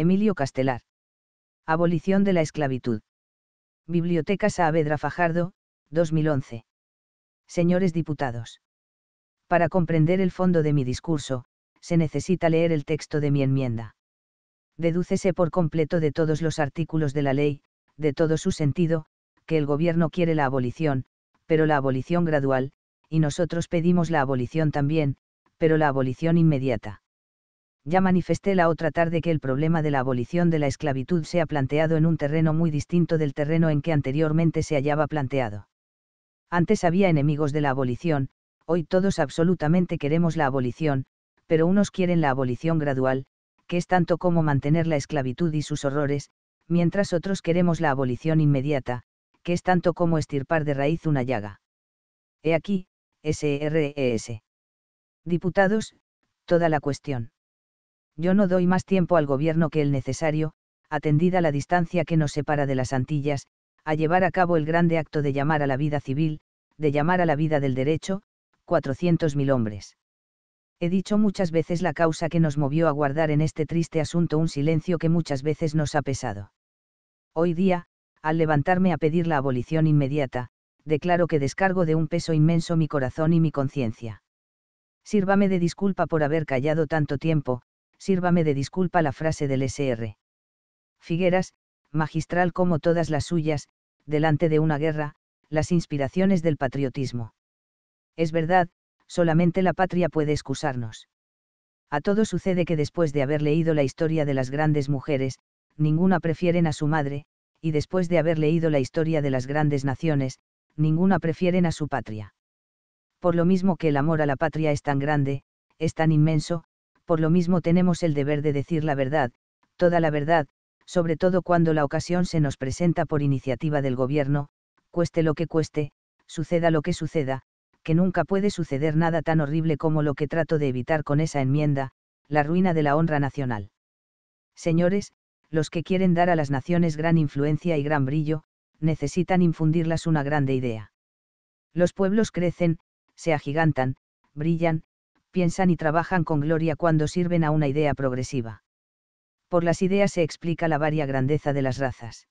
Emilio Castelar. Abolición de la esclavitud. Biblioteca Saavedra Fajardo, 2011. Señores diputados. Para comprender el fondo de mi discurso, se necesita leer el texto de mi enmienda. Dedúcese por completo de todos los artículos de la ley, de todo su sentido, que el Gobierno quiere la abolición, pero la abolición gradual, y nosotros pedimos la abolición también, pero la abolición inmediata ya manifesté la otra tarde que el problema de la abolición de la esclavitud se ha planteado en un terreno muy distinto del terreno en que anteriormente se hallaba planteado. Antes había enemigos de la abolición, hoy todos absolutamente queremos la abolición, pero unos quieren la abolición gradual, que es tanto como mantener la esclavitud y sus horrores, mientras otros queremos la abolición inmediata, que es tanto como estirpar de raíz una llaga. He aquí, SRES. E Diputados, toda la cuestión yo no doy más tiempo al gobierno que el necesario, atendida la distancia que nos separa de las Antillas, a llevar a cabo el grande acto de llamar a la vida civil, de llamar a la vida del derecho, 400.000 hombres. He dicho muchas veces la causa que nos movió a guardar en este triste asunto un silencio que muchas veces nos ha pesado. Hoy día, al levantarme a pedir la abolición inmediata, declaro que descargo de un peso inmenso mi corazón y mi conciencia. Sírvame de disculpa por haber callado tanto tiempo, sírvame de disculpa la frase del SR. Figueras, magistral como todas las suyas, delante de una guerra, las inspiraciones del patriotismo. Es verdad, solamente la patria puede excusarnos. A todo sucede que después de haber leído la historia de las grandes mujeres, ninguna prefieren a su madre, y después de haber leído la historia de las grandes naciones, ninguna prefieren a su patria. Por lo mismo que el amor a la patria es tan grande, es tan inmenso, por lo mismo tenemos el deber de decir la verdad, toda la verdad, sobre todo cuando la ocasión se nos presenta por iniciativa del gobierno, cueste lo que cueste, suceda lo que suceda, que nunca puede suceder nada tan horrible como lo que trato de evitar con esa enmienda, la ruina de la honra nacional. Señores, los que quieren dar a las naciones gran influencia y gran brillo, necesitan infundirlas una grande idea. Los pueblos crecen, se agigantan, brillan, piensan y trabajan con gloria cuando sirven a una idea progresiva. Por las ideas se explica la varia grandeza de las razas.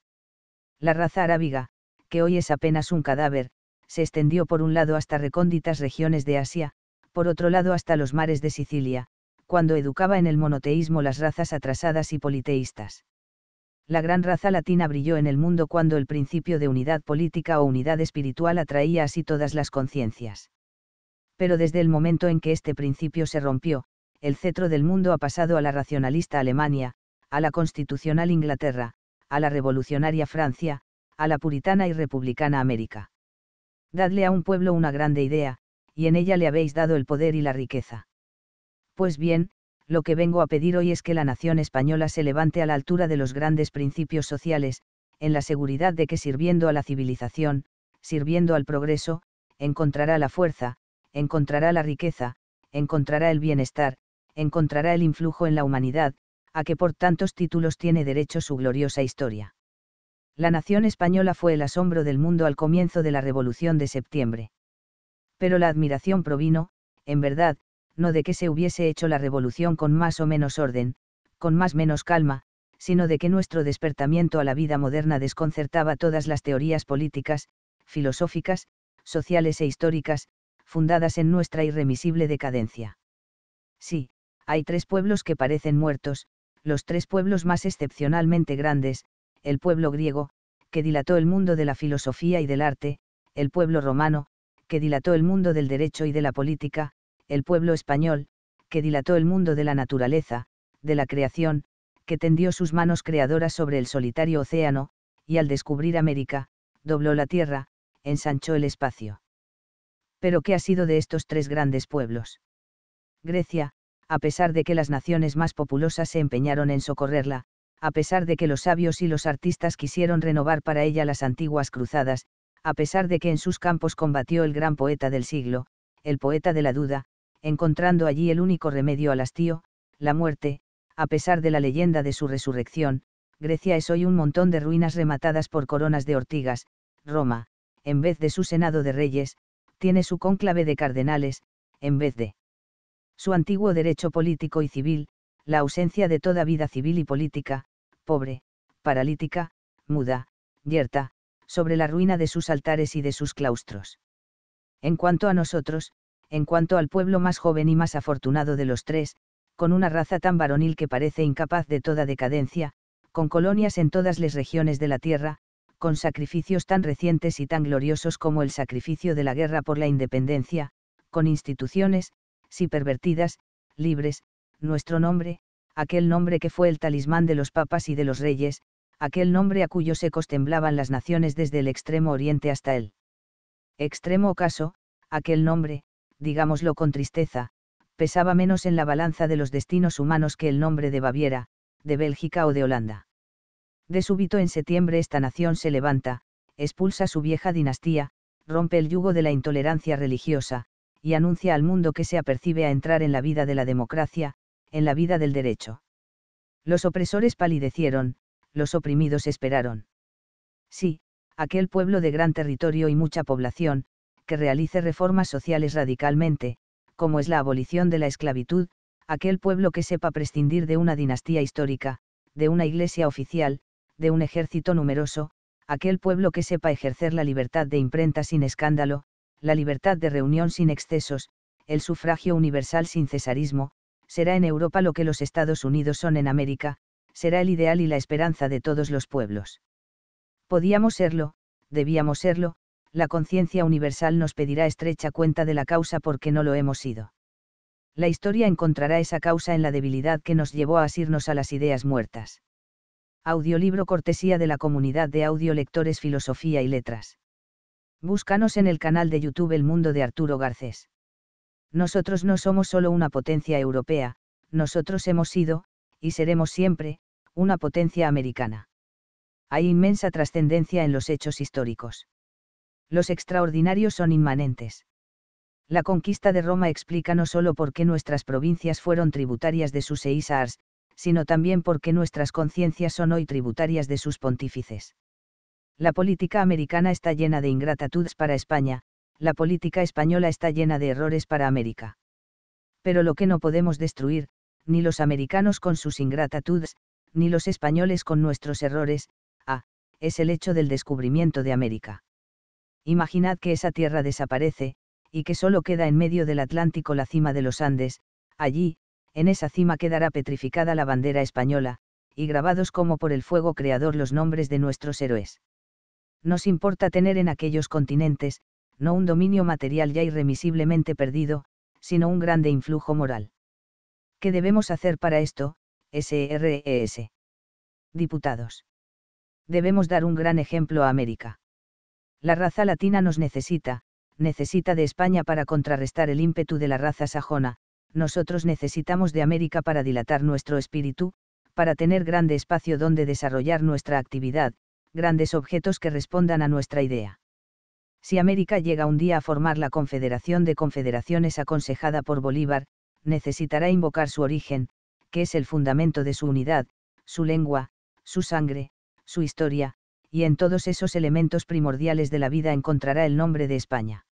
La raza arábiga, que hoy es apenas un cadáver, se extendió por un lado hasta recónditas regiones de Asia, por otro lado hasta los mares de Sicilia, cuando educaba en el monoteísmo las razas atrasadas y politeístas. La gran raza latina brilló en el mundo cuando el principio de unidad política o unidad espiritual atraía así todas las conciencias pero desde el momento en que este principio se rompió, el cetro del mundo ha pasado a la racionalista Alemania, a la constitucional Inglaterra, a la revolucionaria Francia, a la puritana y republicana América. Dadle a un pueblo una grande idea, y en ella le habéis dado el poder y la riqueza. Pues bien, lo que vengo a pedir hoy es que la nación española se levante a la altura de los grandes principios sociales, en la seguridad de que sirviendo a la civilización, sirviendo al progreso, encontrará la fuerza, encontrará la riqueza, encontrará el bienestar, encontrará el influjo en la humanidad, a que por tantos títulos tiene derecho su gloriosa historia. La nación española fue el asombro del mundo al comienzo de la Revolución de Septiembre. Pero la admiración provino, en verdad, no de que se hubiese hecho la revolución con más o menos orden, con más menos calma, sino de que nuestro despertamiento a la vida moderna desconcertaba todas las teorías políticas, filosóficas, sociales e históricas, fundadas en nuestra irremisible decadencia. Sí, hay tres pueblos que parecen muertos, los tres pueblos más excepcionalmente grandes, el pueblo griego, que dilató el mundo de la filosofía y del arte, el pueblo romano, que dilató el mundo del derecho y de la política, el pueblo español, que dilató el mundo de la naturaleza, de la creación, que tendió sus manos creadoras sobre el solitario océano, y al descubrir América, dobló la tierra, ensanchó el espacio. Pero ¿qué ha sido de estos tres grandes pueblos? Grecia, a pesar de que las naciones más populosas se empeñaron en socorrerla, a pesar de que los sabios y los artistas quisieron renovar para ella las antiguas cruzadas, a pesar de que en sus campos combatió el gran poeta del siglo, el poeta de la duda, encontrando allí el único remedio al hastío, la muerte, a pesar de la leyenda de su resurrección, Grecia es hoy un montón de ruinas rematadas por coronas de ortigas, Roma, en vez de su senado de reyes, tiene su cónclave de cardenales, en vez de su antiguo derecho político y civil, la ausencia de toda vida civil y política, pobre, paralítica, muda, yerta, sobre la ruina de sus altares y de sus claustros. En cuanto a nosotros, en cuanto al pueblo más joven y más afortunado de los tres, con una raza tan varonil que parece incapaz de toda decadencia, con colonias en todas las regiones de la tierra, con sacrificios tan recientes y tan gloriosos como el sacrificio de la guerra por la independencia, con instituciones, si pervertidas, libres, nuestro nombre, aquel nombre que fue el talismán de los papas y de los reyes, aquel nombre a cuyos ecos temblaban las naciones desde el extremo oriente hasta el extremo ocaso, aquel nombre, digámoslo con tristeza, pesaba menos en la balanza de los destinos humanos que el nombre de Baviera, de Bélgica o de Holanda. De súbito en septiembre esta nación se levanta, expulsa su vieja dinastía, rompe el yugo de la intolerancia religiosa, y anuncia al mundo que se apercibe a entrar en la vida de la democracia, en la vida del derecho. Los opresores palidecieron, los oprimidos esperaron. Sí, aquel pueblo de gran territorio y mucha población, que realice reformas sociales radicalmente, como es la abolición de la esclavitud, aquel pueblo que sepa prescindir de una dinastía histórica, de una iglesia oficial, de un ejército numeroso, aquel pueblo que sepa ejercer la libertad de imprenta sin escándalo, la libertad de reunión sin excesos, el sufragio universal sin cesarismo, será en Europa lo que los Estados Unidos son en América, será el ideal y la esperanza de todos los pueblos. Podíamos serlo, debíamos serlo, la conciencia universal nos pedirá estrecha cuenta de la causa porque no lo hemos sido. La historia encontrará esa causa en la debilidad que nos llevó a asirnos a las ideas muertas. Audiolibro cortesía de la comunidad de audiolectores Filosofía y Letras. Búscanos en el canal de YouTube El Mundo de Arturo Garcés. Nosotros no somos solo una potencia europea, nosotros hemos sido, y seremos siempre, una potencia americana. Hay inmensa trascendencia en los hechos históricos. Los extraordinarios son inmanentes. La conquista de Roma explica no solo por qué nuestras provincias fueron tributarias de sus Ars, sino también porque nuestras conciencias son hoy tributarias de sus pontífices. La política americana está llena de ingratitudes para España, la política española está llena de errores para América. Pero lo que no podemos destruir, ni los americanos con sus ingratitudes, ni los españoles con nuestros errores, ah, es el hecho del descubrimiento de América. Imaginad que esa tierra desaparece, y que solo queda en medio del Atlántico la cima de los Andes, allí, en esa cima quedará petrificada la bandera española, y grabados como por el fuego creador los nombres de nuestros héroes. Nos importa tener en aquellos continentes, no un dominio material ya irremisiblemente perdido, sino un grande influjo moral. ¿Qué debemos hacer para esto, SRES? E Diputados. Debemos dar un gran ejemplo a América. La raza latina nos necesita, necesita de España para contrarrestar el ímpetu de la raza sajona, nosotros necesitamos de América para dilatar nuestro espíritu, para tener grande espacio donde desarrollar nuestra actividad, grandes objetos que respondan a nuestra idea. Si América llega un día a formar la Confederación de Confederaciones aconsejada por Bolívar, necesitará invocar su origen, que es el fundamento de su unidad, su lengua, su sangre, su historia, y en todos esos elementos primordiales de la vida encontrará el nombre de España.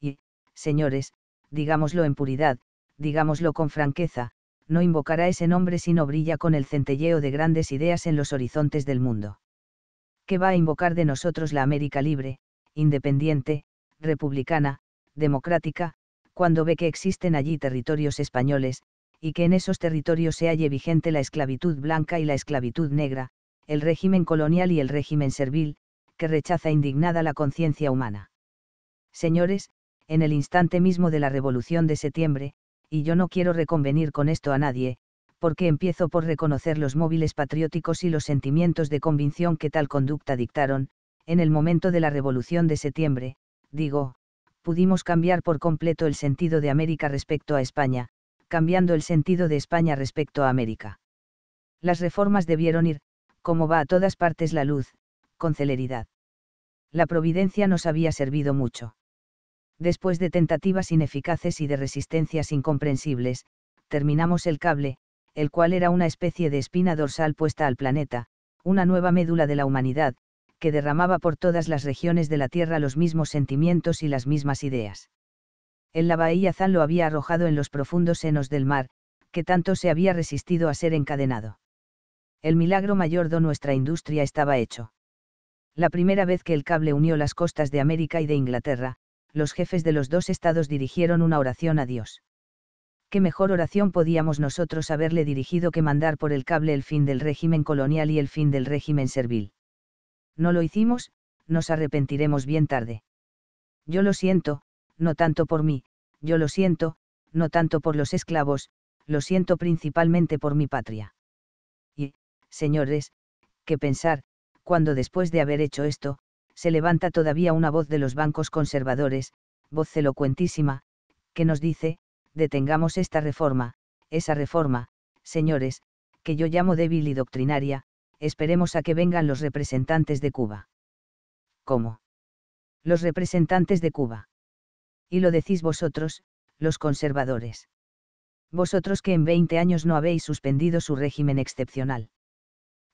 Y, señores, digámoslo en puridad, digámoslo con franqueza, no invocará ese nombre si no brilla con el centelleo de grandes ideas en los horizontes del mundo. ¿Qué va a invocar de nosotros la América libre, independiente, republicana, democrática, cuando ve que existen allí territorios españoles, y que en esos territorios se halle vigente la esclavitud blanca y la esclavitud negra, el régimen colonial y el régimen servil, que rechaza indignada la conciencia humana. Señores, en el instante mismo de la Revolución de Septiembre, y yo no quiero reconvenir con esto a nadie, porque empiezo por reconocer los móviles patrióticos y los sentimientos de convicción que tal conducta dictaron, en el momento de la Revolución de septiembre, digo, pudimos cambiar por completo el sentido de América respecto a España, cambiando el sentido de España respecto a América. Las reformas debieron ir, como va a todas partes la luz, con celeridad. La providencia nos había servido mucho. Después de tentativas ineficaces y de resistencias incomprensibles, terminamos el cable, el cual era una especie de espina dorsal puesta al planeta, una nueva médula de la humanidad, que derramaba por todas las regiones de la Tierra los mismos sentimientos y las mismas ideas. El lavaíazán lo había arrojado en los profundos senos del mar, que tanto se había resistido a ser encadenado. El milagro mayor de nuestra industria estaba hecho. La primera vez que el cable unió las costas de América y de Inglaterra, los jefes de los dos estados dirigieron una oración a Dios. ¿Qué mejor oración podíamos nosotros haberle dirigido que mandar por el cable el fin del régimen colonial y el fin del régimen servil? No lo hicimos, nos arrepentiremos bien tarde. Yo lo siento, no tanto por mí, yo lo siento, no tanto por los esclavos, lo siento principalmente por mi patria. Y, señores, ¿qué pensar, cuando después de haber hecho esto, se levanta todavía una voz de los bancos conservadores, voz elocuentísima, que nos dice, detengamos esta reforma, esa reforma, señores, que yo llamo débil y doctrinaria, esperemos a que vengan los representantes de Cuba. ¿Cómo? Los representantes de Cuba. Y lo decís vosotros, los conservadores. Vosotros que en 20 años no habéis suspendido su régimen excepcional.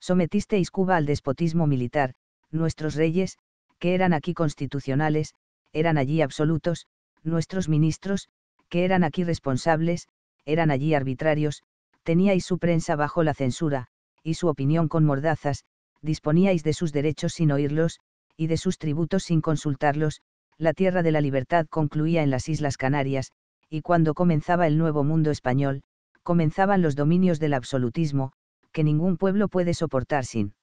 Sometisteis Cuba al despotismo militar, nuestros reyes, que eran aquí constitucionales, eran allí absolutos, nuestros ministros, que eran aquí responsables, eran allí arbitrarios, teníais su prensa bajo la censura, y su opinión con mordazas, disponíais de sus derechos sin oírlos, y de sus tributos sin consultarlos, la tierra de la libertad concluía en las Islas Canarias, y cuando comenzaba el nuevo mundo español, comenzaban los dominios del absolutismo, que ningún pueblo puede soportar sin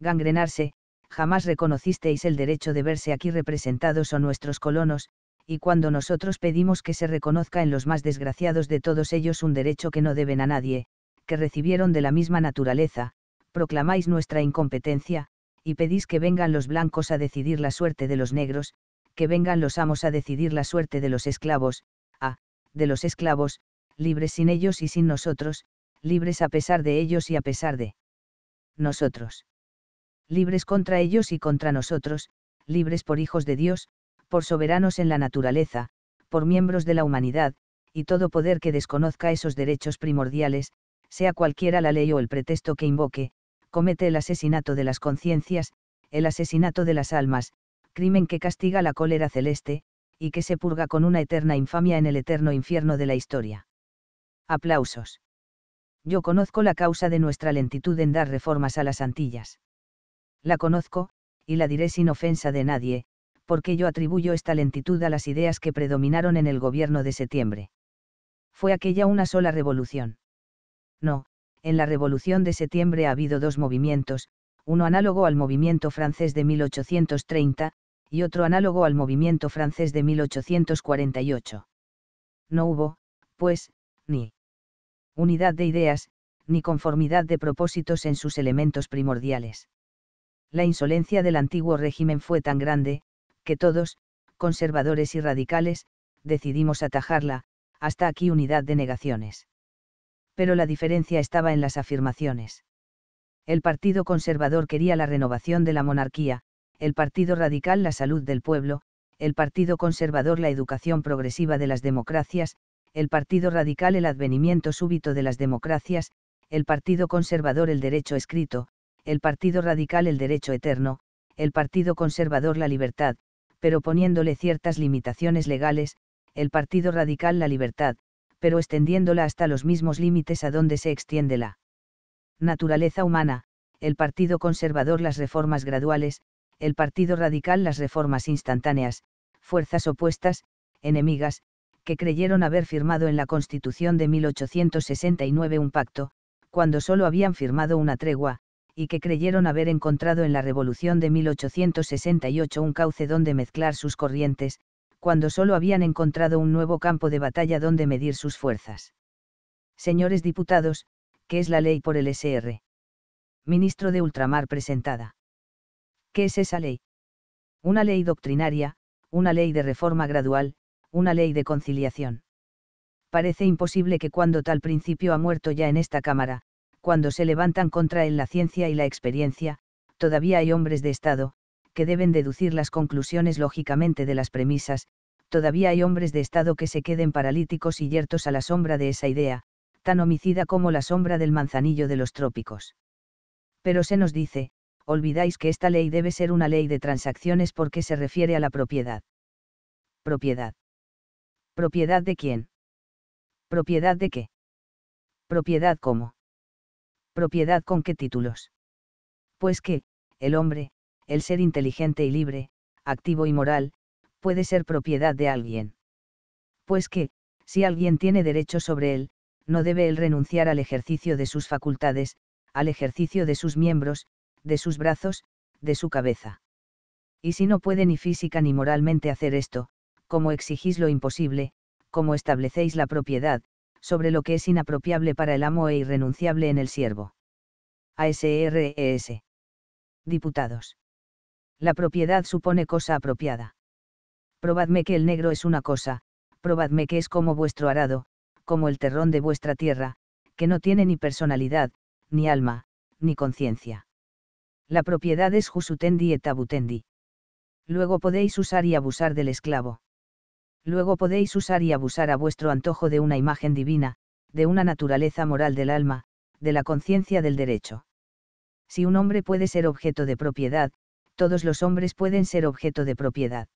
gangrenarse, jamás reconocisteis el derecho de verse aquí representados o nuestros colonos, y cuando nosotros pedimos que se reconozca en los más desgraciados de todos ellos un derecho que no deben a nadie, que recibieron de la misma naturaleza, proclamáis nuestra incompetencia, y pedís que vengan los blancos a decidir la suerte de los negros, que vengan los amos a decidir la suerte de los esclavos, a, de los esclavos, libres sin ellos y sin nosotros, libres a pesar de ellos y a pesar de nosotros libres contra ellos y contra nosotros, libres por hijos de Dios, por soberanos en la naturaleza, por miembros de la humanidad, y todo poder que desconozca esos derechos primordiales, sea cualquiera la ley o el pretexto que invoque, comete el asesinato de las conciencias, el asesinato de las almas, crimen que castiga la cólera celeste, y que se purga con una eterna infamia en el eterno infierno de la historia. Aplausos. Yo conozco la causa de nuestra lentitud en dar reformas a las Antillas la conozco, y la diré sin ofensa de nadie, porque yo atribuyo esta lentitud a las ideas que predominaron en el gobierno de septiembre. ¿Fue aquella una sola revolución? No, en la revolución de septiembre ha habido dos movimientos, uno análogo al movimiento francés de 1830, y otro análogo al movimiento francés de 1848. No hubo, pues, ni unidad de ideas, ni conformidad de propósitos en sus elementos primordiales la insolencia del antiguo régimen fue tan grande, que todos, conservadores y radicales, decidimos atajarla, hasta aquí unidad de negaciones. Pero la diferencia estaba en las afirmaciones. El Partido Conservador quería la renovación de la monarquía, el Partido Radical la salud del pueblo, el Partido Conservador la educación progresiva de las democracias, el Partido Radical el advenimiento súbito de las democracias, el Partido Conservador el derecho escrito, el Partido Radical el derecho eterno, el Partido Conservador la libertad, pero poniéndole ciertas limitaciones legales, el Partido Radical la libertad, pero extendiéndola hasta los mismos límites a donde se extiende la naturaleza humana, el Partido Conservador las reformas graduales, el Partido Radical las reformas instantáneas, fuerzas opuestas, enemigas, que creyeron haber firmado en la Constitución de 1869 un pacto, cuando solo habían firmado una tregua, y que creyeron haber encontrado en la Revolución de 1868 un cauce donde mezclar sus corrientes, cuando solo habían encontrado un nuevo campo de batalla donde medir sus fuerzas. Señores diputados, ¿qué es la ley por el SR? Ministro de Ultramar presentada. ¿Qué es esa ley? Una ley doctrinaria, una ley de reforma gradual, una ley de conciliación. Parece imposible que cuando tal principio ha muerto ya en esta Cámara, cuando se levantan contra él la ciencia y la experiencia, todavía hay hombres de Estado, que deben deducir las conclusiones lógicamente de las premisas, todavía hay hombres de Estado que se queden paralíticos y yertos a la sombra de esa idea, tan homicida como la sombra del manzanillo de los trópicos. Pero se nos dice, olvidáis que esta ley debe ser una ley de transacciones porque se refiere a la propiedad. Propiedad. ¿Propiedad de quién? ¿Propiedad de qué? ¿Propiedad cómo? propiedad con qué títulos. Pues que, el hombre, el ser inteligente y libre, activo y moral, puede ser propiedad de alguien. Pues que, si alguien tiene derecho sobre él, no debe él renunciar al ejercicio de sus facultades, al ejercicio de sus miembros, de sus brazos, de su cabeza. Y si no puede ni física ni moralmente hacer esto, ¿cómo exigís lo imposible, como establecéis la propiedad, sobre lo que es inapropiable para el amo e irrenunciable en el siervo. ASRES. E Diputados. La propiedad supone cosa apropiada. Probadme que el negro es una cosa, probadme que es como vuestro arado, como el terrón de vuestra tierra, que no tiene ni personalidad, ni alma, ni conciencia. La propiedad es jusutendi et abutendi. Luego podéis usar y abusar del esclavo. Luego podéis usar y abusar a vuestro antojo de una imagen divina, de una naturaleza moral del alma, de la conciencia del derecho. Si un hombre puede ser objeto de propiedad, todos los hombres pueden ser objeto de propiedad.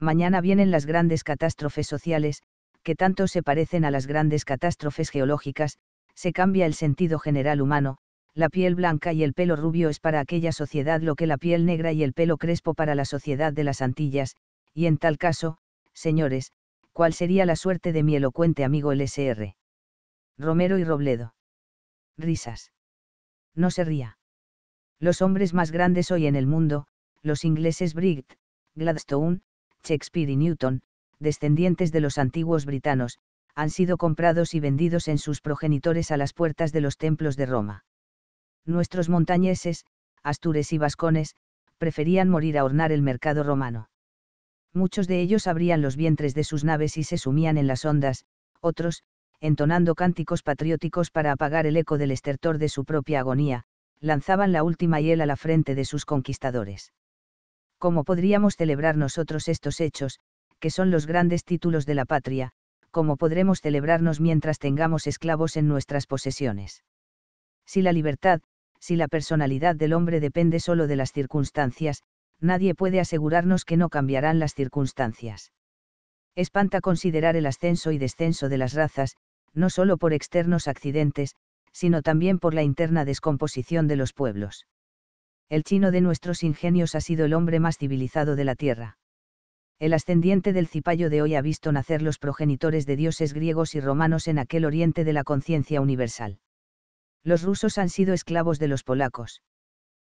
Mañana vienen las grandes catástrofes sociales, que tanto se parecen a las grandes catástrofes geológicas, se cambia el sentido general humano, la piel blanca y el pelo rubio es para aquella sociedad lo que la piel negra y el pelo crespo para la sociedad de las Antillas, y en tal caso, señores, cuál sería la suerte de mi elocuente amigo LSR. Romero y Robledo. Risas. No se ría. Los hombres más grandes hoy en el mundo, los ingleses Bright, Gladstone, Shakespeare y Newton, descendientes de los antiguos britanos, han sido comprados y vendidos en sus progenitores a las puertas de los templos de Roma. Nuestros montañeses, astures y vascones, preferían morir a hornar el mercado romano muchos de ellos abrían los vientres de sus naves y se sumían en las ondas, otros, entonando cánticos patrióticos para apagar el eco del estertor de su propia agonía, lanzaban la última hiel a la frente de sus conquistadores. ¿Cómo podríamos celebrar nosotros estos hechos, que son los grandes títulos de la patria? ¿Cómo podremos celebrarnos mientras tengamos esclavos en nuestras posesiones? Si la libertad, si la personalidad del hombre depende solo de las circunstancias, nadie puede asegurarnos que no cambiarán las circunstancias. Espanta considerar el ascenso y descenso de las razas, no solo por externos accidentes, sino también por la interna descomposición de los pueblos. El chino de nuestros ingenios ha sido el hombre más civilizado de la Tierra. El ascendiente del cipayo de hoy ha visto nacer los progenitores de dioses griegos y romanos en aquel oriente de la conciencia universal. Los rusos han sido esclavos de los polacos.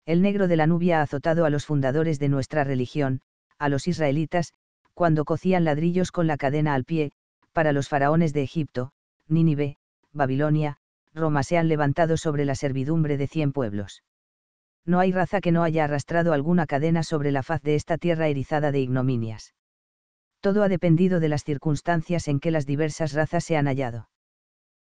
El negro de la nubia ha azotado a los fundadores de nuestra religión, a los israelitas, cuando cocían ladrillos con la cadena al pie, para los faraones de Egipto, Nínive, Babilonia, Roma se han levantado sobre la servidumbre de cien pueblos. No hay raza que no haya arrastrado alguna cadena sobre la faz de esta tierra erizada de ignominias. Todo ha dependido de las circunstancias en que las diversas razas se han hallado.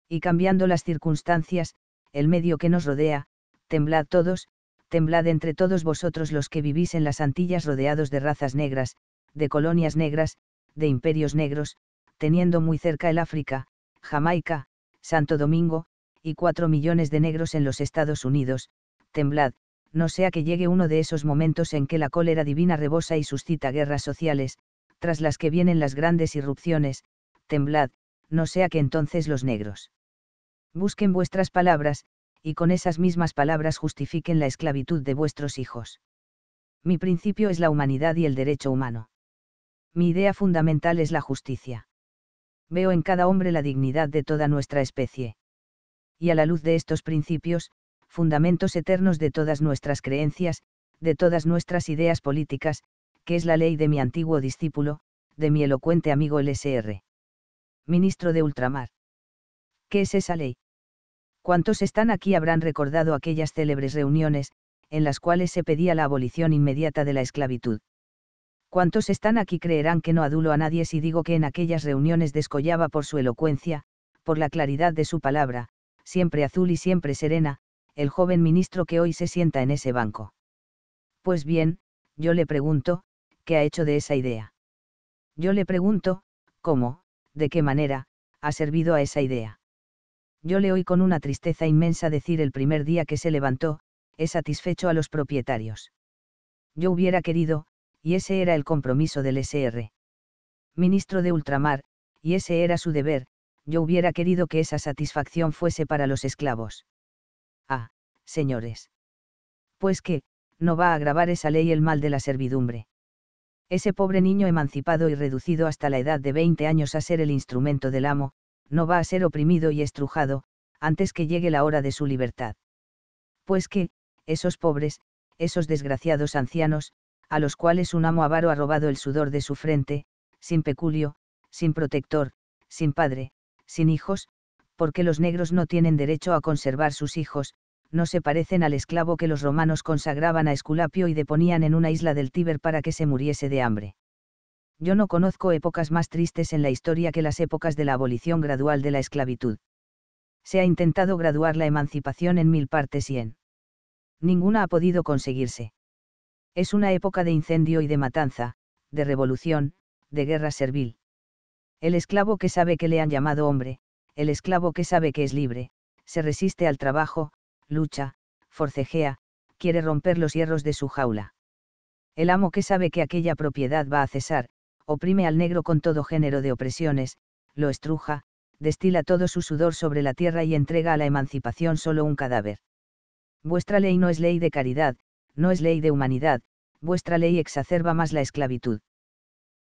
Y cambiando las circunstancias, el medio que nos rodea, temblad todos, temblad entre todos vosotros los que vivís en las Antillas rodeados de razas negras, de colonias negras, de imperios negros, teniendo muy cerca el África, Jamaica, Santo Domingo, y cuatro millones de negros en los Estados Unidos, temblad, no sea que llegue uno de esos momentos en que la cólera divina rebosa y suscita guerras sociales, tras las que vienen las grandes irrupciones, temblad, no sea que entonces los negros. Busquen vuestras palabras, y con esas mismas palabras justifiquen la esclavitud de vuestros hijos. Mi principio es la humanidad y el derecho humano. Mi idea fundamental es la justicia. Veo en cada hombre la dignidad de toda nuestra especie. Y a la luz de estos principios, fundamentos eternos de todas nuestras creencias, de todas nuestras ideas políticas, que es la ley de mi antiguo discípulo, de mi elocuente amigo LSR. Ministro de Ultramar. ¿Qué es esa ley? ¿Cuántos están aquí habrán recordado aquellas célebres reuniones, en las cuales se pedía la abolición inmediata de la esclavitud. ¿Cuántos están aquí creerán que no adulo a nadie si digo que en aquellas reuniones descollaba por su elocuencia, por la claridad de su palabra, siempre azul y siempre serena, el joven ministro que hoy se sienta en ese banco. Pues bien, yo le pregunto, ¿qué ha hecho de esa idea? Yo le pregunto, ¿cómo, de qué manera, ha servido a esa idea? yo le oí con una tristeza inmensa decir el primer día que se levantó, he satisfecho a los propietarios. Yo hubiera querido, y ese era el compromiso del SR. Ministro de Ultramar, y ese era su deber, yo hubiera querido que esa satisfacción fuese para los esclavos. Ah, señores. Pues que, no va a agravar esa ley el mal de la servidumbre. Ese pobre niño emancipado y reducido hasta la edad de 20 años a ser el instrumento del amo, no va a ser oprimido y estrujado, antes que llegue la hora de su libertad. Pues que, esos pobres, esos desgraciados ancianos, a los cuales un amo avaro ha robado el sudor de su frente, sin peculio, sin protector, sin padre, sin hijos, porque los negros no tienen derecho a conservar sus hijos, no se parecen al esclavo que los romanos consagraban a Esculapio y deponían en una isla del Tíber para que se muriese de hambre yo no conozco épocas más tristes en la historia que las épocas de la abolición gradual de la esclavitud. Se ha intentado graduar la emancipación en mil partes y en ninguna ha podido conseguirse. Es una época de incendio y de matanza, de revolución, de guerra servil. El esclavo que sabe que le han llamado hombre, el esclavo que sabe que es libre, se resiste al trabajo, lucha, forcejea, quiere romper los hierros de su jaula. El amo que sabe que aquella propiedad va a cesar, oprime al negro con todo género de opresiones, lo estruja, destila todo su sudor sobre la tierra y entrega a la emancipación solo un cadáver. Vuestra ley no es ley de caridad, no es ley de humanidad, vuestra ley exacerba más la esclavitud.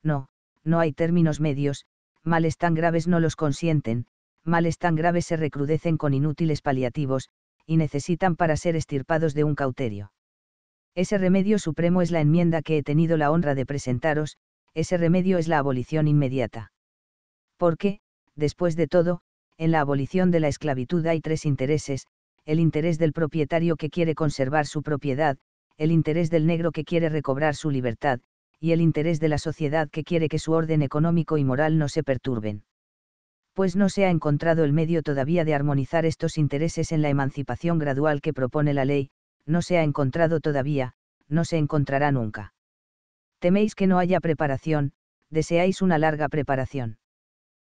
No, no hay términos medios, males tan graves no los consienten, males tan graves se recrudecen con inútiles paliativos, y necesitan para ser estirpados de un cauterio. Ese remedio supremo es la enmienda que he tenido la honra de presentaros, ese remedio es la abolición inmediata. Porque, después de todo, en la abolición de la esclavitud hay tres intereses, el interés del propietario que quiere conservar su propiedad, el interés del negro que quiere recobrar su libertad, y el interés de la sociedad que quiere que su orden económico y moral no se perturben. Pues no se ha encontrado el medio todavía de armonizar estos intereses en la emancipación gradual que propone la ley, no se ha encontrado todavía, no se encontrará nunca teméis que no haya preparación, deseáis una larga preparación.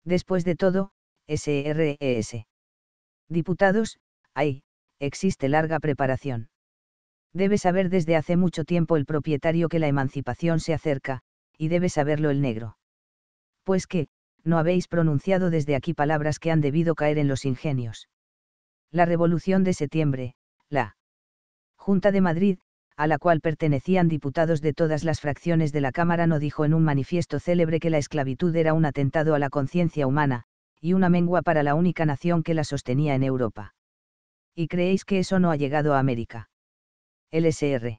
Después de todo, SRES. E Diputados, hay, existe larga preparación. Debe saber desde hace mucho tiempo el propietario que la emancipación se acerca, y debe saberlo el negro. Pues que, no habéis pronunciado desde aquí palabras que han debido caer en los ingenios. La revolución de septiembre, la Junta de Madrid, a la cual pertenecían diputados de todas las fracciones de la Cámara, no dijo en un manifiesto célebre que la esclavitud era un atentado a la conciencia humana, y una mengua para la única nación que la sostenía en Europa. ¿Y creéis que eso no ha llegado a América? LSR.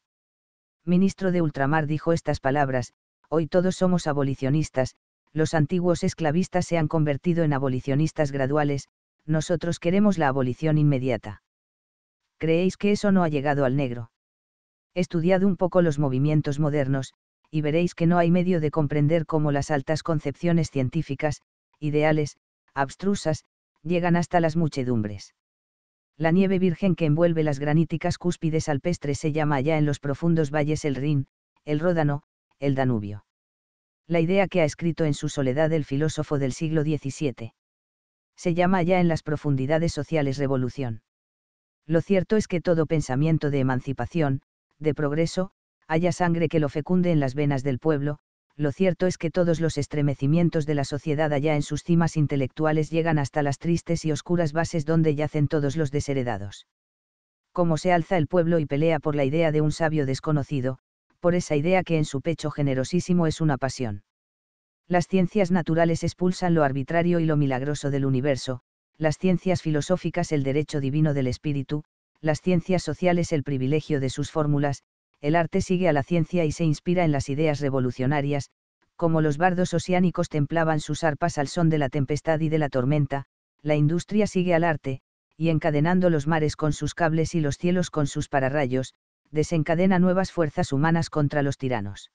Ministro de Ultramar dijo estas palabras, hoy todos somos abolicionistas, los antiguos esclavistas se han convertido en abolicionistas graduales, nosotros queremos la abolición inmediata. ¿Creéis que eso no ha llegado al negro? Estudiad un poco los movimientos modernos, y veréis que no hay medio de comprender cómo las altas concepciones científicas, ideales, abstrusas, llegan hasta las muchedumbres. La nieve virgen que envuelve las graníticas cúspides alpestres se llama allá en los profundos valles el Rin, el Ródano, el Danubio. La idea que ha escrito en su soledad el filósofo del siglo XVII. Se llama allá en las profundidades sociales revolución. Lo cierto es que todo pensamiento de emancipación, de progreso, haya sangre que lo fecunde en las venas del pueblo, lo cierto es que todos los estremecimientos de la sociedad allá en sus cimas intelectuales llegan hasta las tristes y oscuras bases donde yacen todos los desheredados. Como se alza el pueblo y pelea por la idea de un sabio desconocido, por esa idea que en su pecho generosísimo es una pasión. Las ciencias naturales expulsan lo arbitrario y lo milagroso del universo, las ciencias filosóficas el derecho divino del espíritu, las ciencias sociales el privilegio de sus fórmulas, el arte sigue a la ciencia y se inspira en las ideas revolucionarias, como los bardos oceánicos templaban sus arpas al son de la tempestad y de la tormenta, la industria sigue al arte, y encadenando los mares con sus cables y los cielos con sus pararrayos, desencadena nuevas fuerzas humanas contra los tiranos.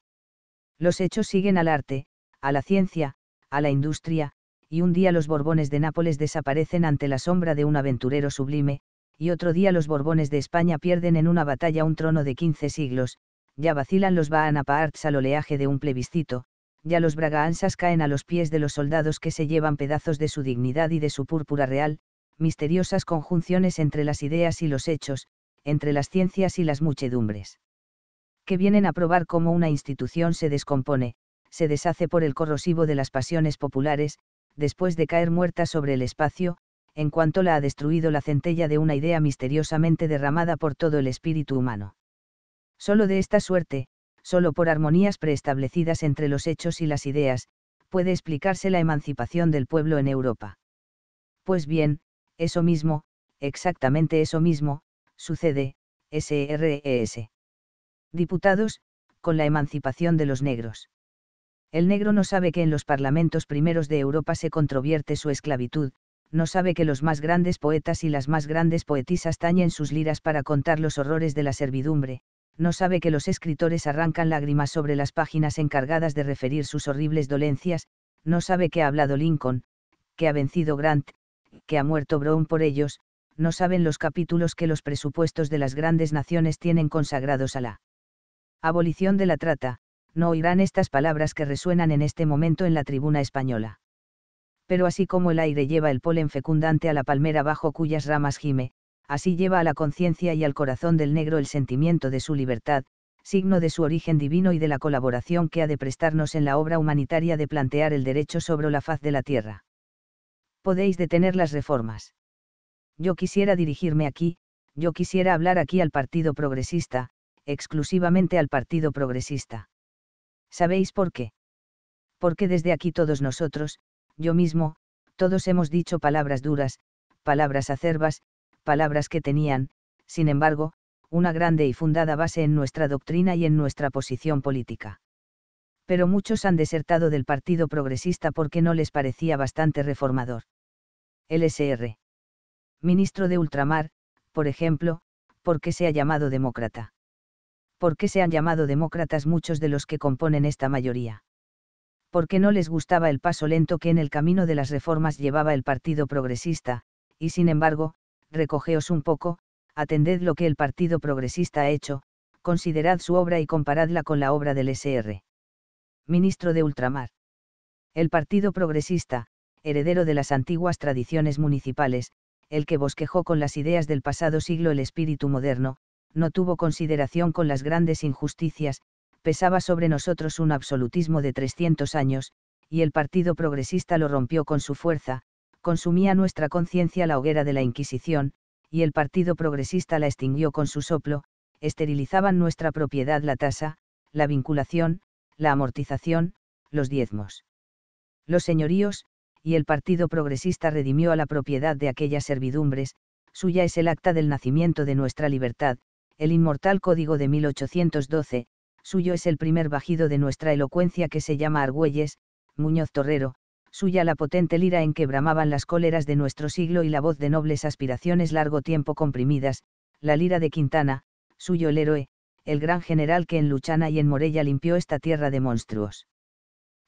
Los hechos siguen al arte, a la ciencia, a la industria, y un día los Borbones de Nápoles desaparecen ante la sombra de un aventurero sublime, y otro día los Borbones de España pierden en una batalla un trono de 15 siglos, ya vacilan los Baanapaarts al oleaje de un plebiscito, ya los Bragaansas caen a los pies de los soldados que se llevan pedazos de su dignidad y de su púrpura real, misteriosas conjunciones entre las ideas y los hechos, entre las ciencias y las muchedumbres. Que vienen a probar cómo una institución se descompone, se deshace por el corrosivo de las pasiones populares, después de caer muerta sobre el espacio, en cuanto la ha destruido la centella de una idea misteriosamente derramada por todo el espíritu humano. Solo de esta suerte, solo por armonías preestablecidas entre los hechos y las ideas, puede explicarse la emancipación del pueblo en Europa. Pues bien, eso mismo, exactamente eso mismo, sucede, SRES. E Diputados, con la emancipación de los negros. El negro no sabe que en los parlamentos primeros de Europa se controvierte su esclavitud, no sabe que los más grandes poetas y las más grandes poetisas tañen sus liras para contar los horrores de la servidumbre, no sabe que los escritores arrancan lágrimas sobre las páginas encargadas de referir sus horribles dolencias, no sabe que ha hablado Lincoln, que ha vencido Grant, que ha muerto Brown por ellos, no saben los capítulos que los presupuestos de las grandes naciones tienen consagrados a la abolición de la trata, no oirán estas palabras que resuenan en este momento en la tribuna española pero así como el aire lleva el polen fecundante a la palmera bajo cuyas ramas gime, así lleva a la conciencia y al corazón del negro el sentimiento de su libertad, signo de su origen divino y de la colaboración que ha de prestarnos en la obra humanitaria de plantear el derecho sobre la faz de la tierra. Podéis detener las reformas. Yo quisiera dirigirme aquí, yo quisiera hablar aquí al Partido Progresista, exclusivamente al Partido Progresista. ¿Sabéis por qué? Porque desde aquí todos nosotros, yo mismo, todos hemos dicho palabras duras, palabras acerbas, palabras que tenían, sin embargo, una grande y fundada base en nuestra doctrina y en nuestra posición política. Pero muchos han desertado del Partido Progresista porque no les parecía bastante reformador. LSR. Ministro de Ultramar, por ejemplo, ¿por qué se ha llamado demócrata. ¿Por qué se han llamado demócratas muchos de los que componen esta mayoría? porque no les gustaba el paso lento que en el camino de las reformas llevaba el Partido Progresista, y sin embargo, recogeos un poco, atended lo que el Partido Progresista ha hecho, considerad su obra y comparadla con la obra del SR. Ministro de Ultramar. El Partido Progresista, heredero de las antiguas tradiciones municipales, el que bosquejó con las ideas del pasado siglo el espíritu moderno, no tuvo consideración con las grandes injusticias, pesaba sobre nosotros un absolutismo de 300 años, y el Partido Progresista lo rompió con su fuerza, consumía nuestra conciencia la hoguera de la Inquisición, y el Partido Progresista la extinguió con su soplo, esterilizaban nuestra propiedad la tasa, la vinculación, la amortización, los diezmos. Los señoríos, y el Partido Progresista redimió a la propiedad de aquellas servidumbres, suya es el acta del nacimiento de nuestra libertad, el inmortal Código de 1812, suyo es el primer bajido de nuestra elocuencia que se llama Argüelles, Muñoz Torrero, suya la potente lira en que bramaban las cóleras de nuestro siglo y la voz de nobles aspiraciones largo tiempo comprimidas, la lira de Quintana, suyo el héroe, el gran general que en Luchana y en Morella limpió esta tierra de monstruos.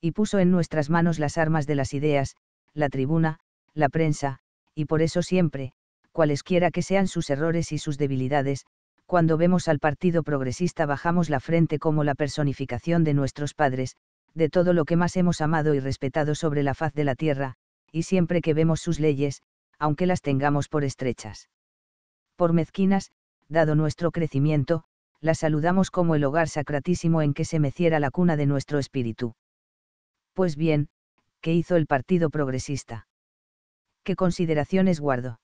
Y puso en nuestras manos las armas de las ideas, la tribuna, la prensa, y por eso siempre, cualesquiera que sean sus errores y sus debilidades, cuando vemos al Partido Progresista bajamos la frente como la personificación de nuestros padres, de todo lo que más hemos amado y respetado sobre la faz de la tierra, y siempre que vemos sus leyes, aunque las tengamos por estrechas. Por mezquinas, dado nuestro crecimiento, las saludamos como el hogar sacratísimo en que se meciera la cuna de nuestro espíritu. Pues bien, ¿qué hizo el Partido Progresista? ¿Qué consideraciones guardo?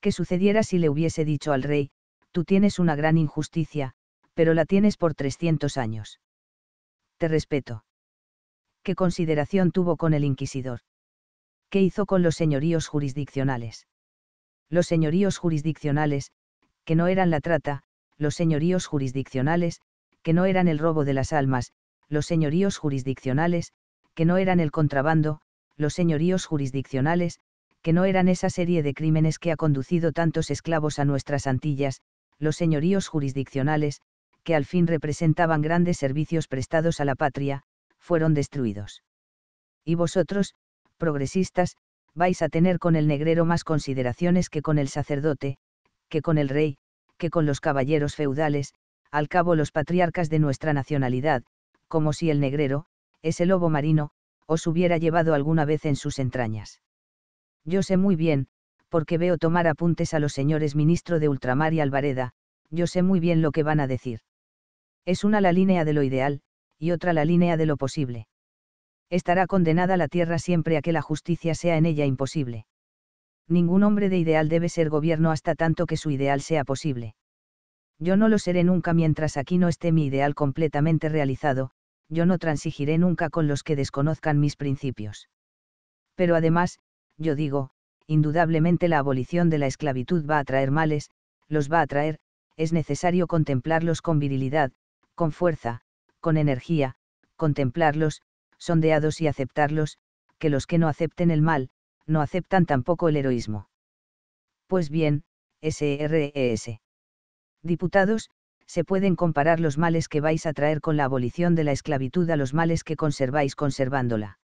¿Qué sucediera si le hubiese dicho al rey, tú tienes una gran injusticia, pero la tienes por 300 años. Te respeto. ¿Qué consideración tuvo con el inquisidor? ¿Qué hizo con los señoríos jurisdiccionales? Los señoríos jurisdiccionales, que no eran la trata, los señoríos jurisdiccionales, que no eran el robo de las almas, los señoríos jurisdiccionales, que no eran el contrabando, los señoríos jurisdiccionales, que no eran esa serie de crímenes que ha conducido tantos esclavos a nuestras Antillas, los señoríos jurisdiccionales, que al fin representaban grandes servicios prestados a la patria, fueron destruidos. Y vosotros, progresistas, vais a tener con el negrero más consideraciones que con el sacerdote, que con el rey, que con los caballeros feudales, al cabo los patriarcas de nuestra nacionalidad, como si el negrero, ese lobo marino, os hubiera llevado alguna vez en sus entrañas. Yo sé muy bien, porque veo tomar apuntes a los señores ministro de Ultramar y Alvareda, yo sé muy bien lo que van a decir. Es una la línea de lo ideal, y otra la línea de lo posible. Estará condenada la tierra siempre a que la justicia sea en ella imposible. Ningún hombre de ideal debe ser gobierno hasta tanto que su ideal sea posible. Yo no lo seré nunca mientras aquí no esté mi ideal completamente realizado, yo no transigiré nunca con los que desconozcan mis principios. Pero además, yo digo, indudablemente la abolición de la esclavitud va a traer males, los va a traer, es necesario contemplarlos con virilidad, con fuerza, con energía, contemplarlos, sondeados y aceptarlos, que los que no acepten el mal, no aceptan tampoco el heroísmo. Pues bien, SRES. E Diputados, se pueden comparar los males que vais a traer con la abolición de la esclavitud a los males que conserváis conservándola.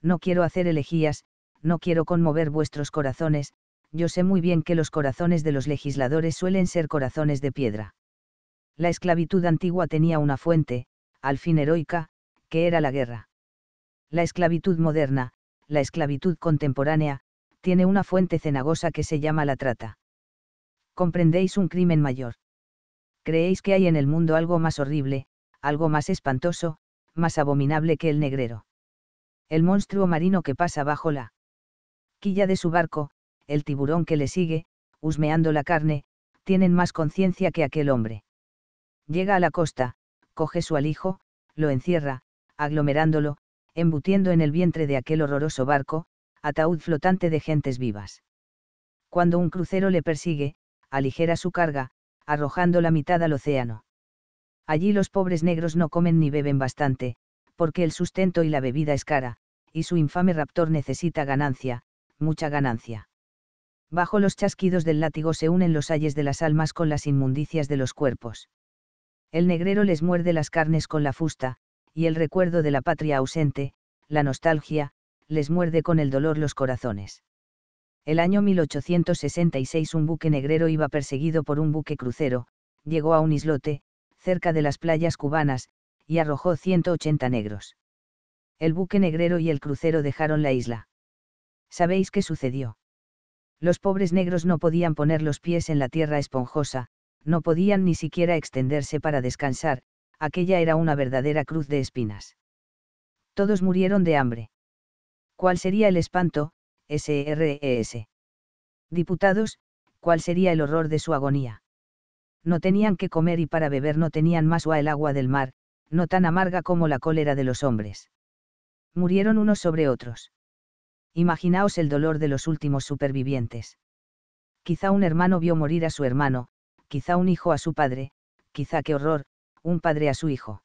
No quiero hacer elegías, no quiero conmover vuestros corazones, yo sé muy bien que los corazones de los legisladores suelen ser corazones de piedra. La esclavitud antigua tenía una fuente, al fin heroica, que era la guerra. La esclavitud moderna, la esclavitud contemporánea, tiene una fuente cenagosa que se llama la trata. Comprendéis un crimen mayor. Creéis que hay en el mundo algo más horrible, algo más espantoso, más abominable que el negrero. El monstruo marino que pasa bajo la quilla de su barco, el tiburón que le sigue, husmeando la carne, tienen más conciencia que aquel hombre. Llega a la costa, coge su alijo, lo encierra, aglomerándolo, embutiendo en el vientre de aquel horroroso barco, ataúd flotante de gentes vivas. Cuando un crucero le persigue, aligera su carga, arrojando la mitad al océano. Allí los pobres negros no comen ni beben bastante, porque el sustento y la bebida es cara, y su infame raptor necesita ganancia, mucha ganancia. Bajo los chasquidos del látigo se unen los ayes de las almas con las inmundicias de los cuerpos. El negrero les muerde las carnes con la fusta, y el recuerdo de la patria ausente, la nostalgia, les muerde con el dolor los corazones. El año 1866 un buque negrero iba perseguido por un buque crucero, llegó a un islote, cerca de las playas cubanas, y arrojó 180 negros. El buque negrero y el crucero dejaron la isla. ¿sabéis qué sucedió? Los pobres negros no podían poner los pies en la tierra esponjosa, no podían ni siquiera extenderse para descansar, aquella era una verdadera cruz de espinas. Todos murieron de hambre. ¿Cuál sería el espanto, SRES? E Diputados, ¿cuál sería el horror de su agonía? No tenían que comer y para beber no tenían más o el agua del mar, no tan amarga como la cólera de los hombres. Murieron unos sobre otros. Imaginaos el dolor de los últimos supervivientes. Quizá un hermano vio morir a su hermano, quizá un hijo a su padre, quizá qué horror, un padre a su hijo.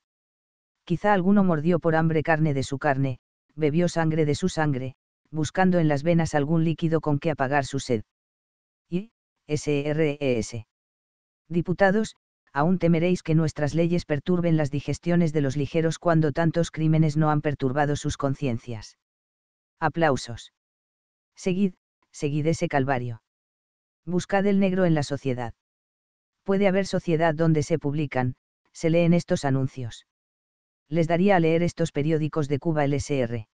Quizá alguno mordió por hambre carne de su carne, bebió sangre de su sangre, buscando en las venas algún líquido con que apagar su sed. Y, SRES. E Diputados, aún temeréis que nuestras leyes perturben las digestiones de los ligeros cuando tantos crímenes no han perturbado sus conciencias. Aplausos. Seguid, seguid ese calvario. Buscad el negro en la sociedad. Puede haber sociedad donde se publican, se leen estos anuncios. Les daría a leer estos periódicos de Cuba LSR.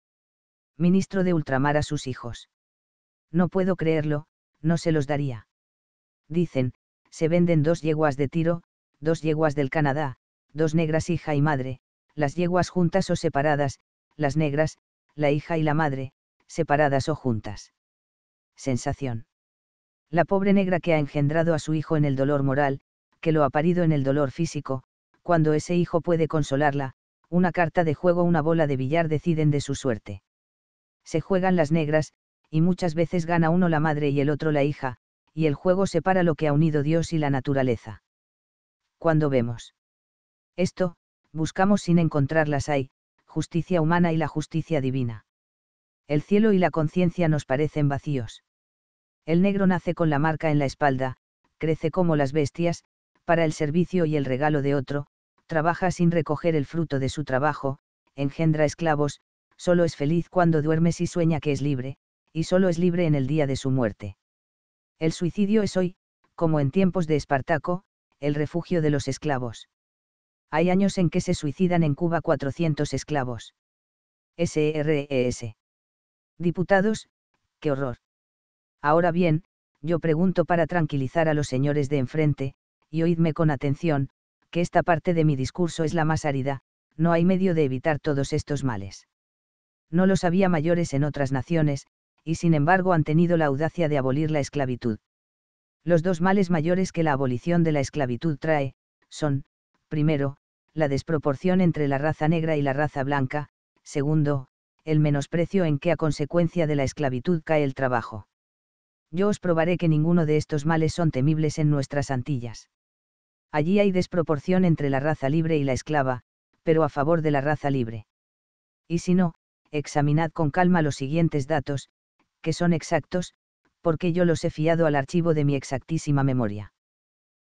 Ministro de Ultramar a sus hijos. No puedo creerlo, no se los daría. Dicen, se venden dos yeguas de tiro, dos yeguas del Canadá, dos negras hija y madre, las yeguas juntas o separadas, las negras, la hija y la madre, separadas o juntas. Sensación. La pobre negra que ha engendrado a su hijo en el dolor moral, que lo ha parido en el dolor físico, cuando ese hijo puede consolarla, una carta de juego, una bola de billar deciden de su suerte. Se juegan las negras, y muchas veces gana uno la madre y el otro la hija, y el juego separa lo que ha unido Dios y la naturaleza. Cuando vemos esto, buscamos sin encontrarlas hay, justicia humana y la justicia divina el cielo y la conciencia nos parecen vacíos. El negro nace con la marca en la espalda, crece como las bestias, para el servicio y el regalo de otro, trabaja sin recoger el fruto de su trabajo, engendra esclavos, solo es feliz cuando duermes y sueña que es libre, y solo es libre en el día de su muerte. El suicidio es hoy, como en tiempos de Espartaco, el refugio de los esclavos. Hay años en que se suicidan en Cuba 400 esclavos. SRES Diputados, qué horror. Ahora bien, yo pregunto para tranquilizar a los señores de enfrente, y oídme con atención, que esta parte de mi discurso es la más árida, no hay medio de evitar todos estos males. No los había mayores en otras naciones, y sin embargo han tenido la audacia de abolir la esclavitud. Los dos males mayores que la abolición de la esclavitud trae, son, primero, la desproporción entre la raza negra y la raza blanca, segundo, el menosprecio en que a consecuencia de la esclavitud cae el trabajo. Yo os probaré que ninguno de estos males son temibles en nuestras Antillas. Allí hay desproporción entre la raza libre y la esclava, pero a favor de la raza libre. Y si no, examinad con calma los siguientes datos, que son exactos, porque yo los he fiado al archivo de mi exactísima memoria.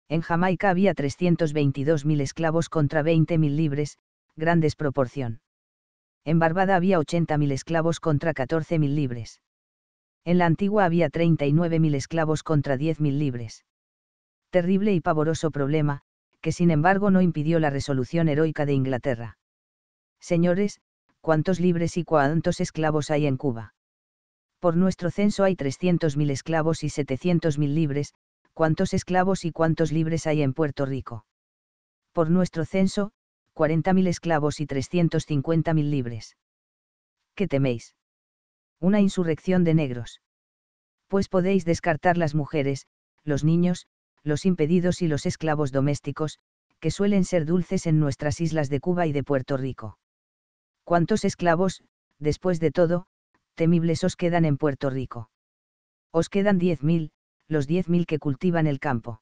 En Jamaica había 322.000 esclavos contra 20.000 libres, gran desproporción. En Barbada había 80.000 esclavos contra 14.000 libres. En la antigua había 39.000 esclavos contra 10.000 libres. Terrible y pavoroso problema, que sin embargo no impidió la resolución heroica de Inglaterra. Señores, ¿cuántos libres y cuántos esclavos hay en Cuba? Por nuestro censo hay 300.000 esclavos y 700.000 libres, ¿cuántos esclavos y cuántos libres hay en Puerto Rico? Por nuestro censo, 40.000 esclavos y 350.000 libres. ¿Qué teméis? Una insurrección de negros. Pues podéis descartar las mujeres, los niños, los impedidos y los esclavos domésticos, que suelen ser dulces en nuestras islas de Cuba y de Puerto Rico. ¿Cuántos esclavos, después de todo, temibles os quedan en Puerto Rico? Os quedan 10.000, los 10.000 que cultivan el campo.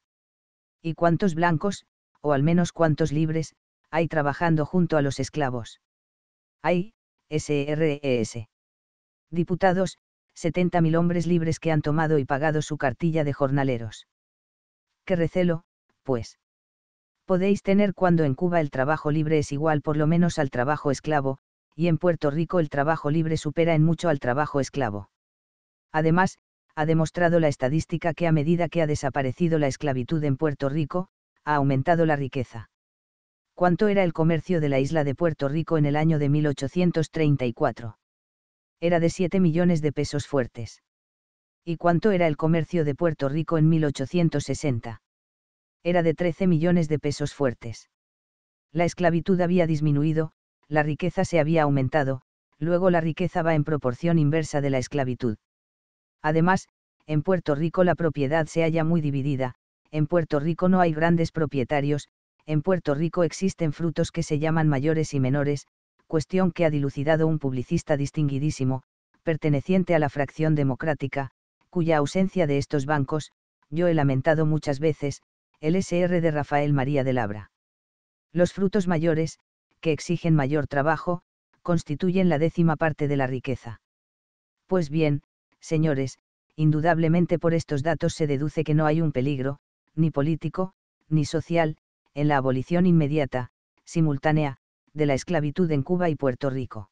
¿Y cuántos blancos, o al menos cuántos libres, hay trabajando junto a los esclavos. Ahí, SRES. E Diputados, 70.000 hombres libres que han tomado y pagado su cartilla de jornaleros. Qué recelo, pues. Podéis tener cuando en Cuba el trabajo libre es igual por lo menos al trabajo esclavo, y en Puerto Rico el trabajo libre supera en mucho al trabajo esclavo. Además, ha demostrado la estadística que a medida que ha desaparecido la esclavitud en Puerto Rico, ha aumentado la riqueza cuánto era el comercio de la isla de Puerto Rico en el año de 1834. Era de 7 millones de pesos fuertes. ¿Y cuánto era el comercio de Puerto Rico en 1860? Era de 13 millones de pesos fuertes. La esclavitud había disminuido, la riqueza se había aumentado, luego la riqueza va en proporción inversa de la esclavitud. Además, en Puerto Rico la propiedad se halla muy dividida, en Puerto Rico no hay grandes propietarios, en Puerto Rico existen frutos que se llaman mayores y menores, cuestión que ha dilucidado un publicista distinguidísimo, perteneciente a la fracción democrática, cuya ausencia de estos bancos, yo he lamentado muchas veces, el SR de Rafael María de Labra. Los frutos mayores, que exigen mayor trabajo, constituyen la décima parte de la riqueza. Pues bien, señores, indudablemente por estos datos se deduce que no hay un peligro, ni político, ni social, en la abolición inmediata, simultánea, de la esclavitud en Cuba y Puerto Rico.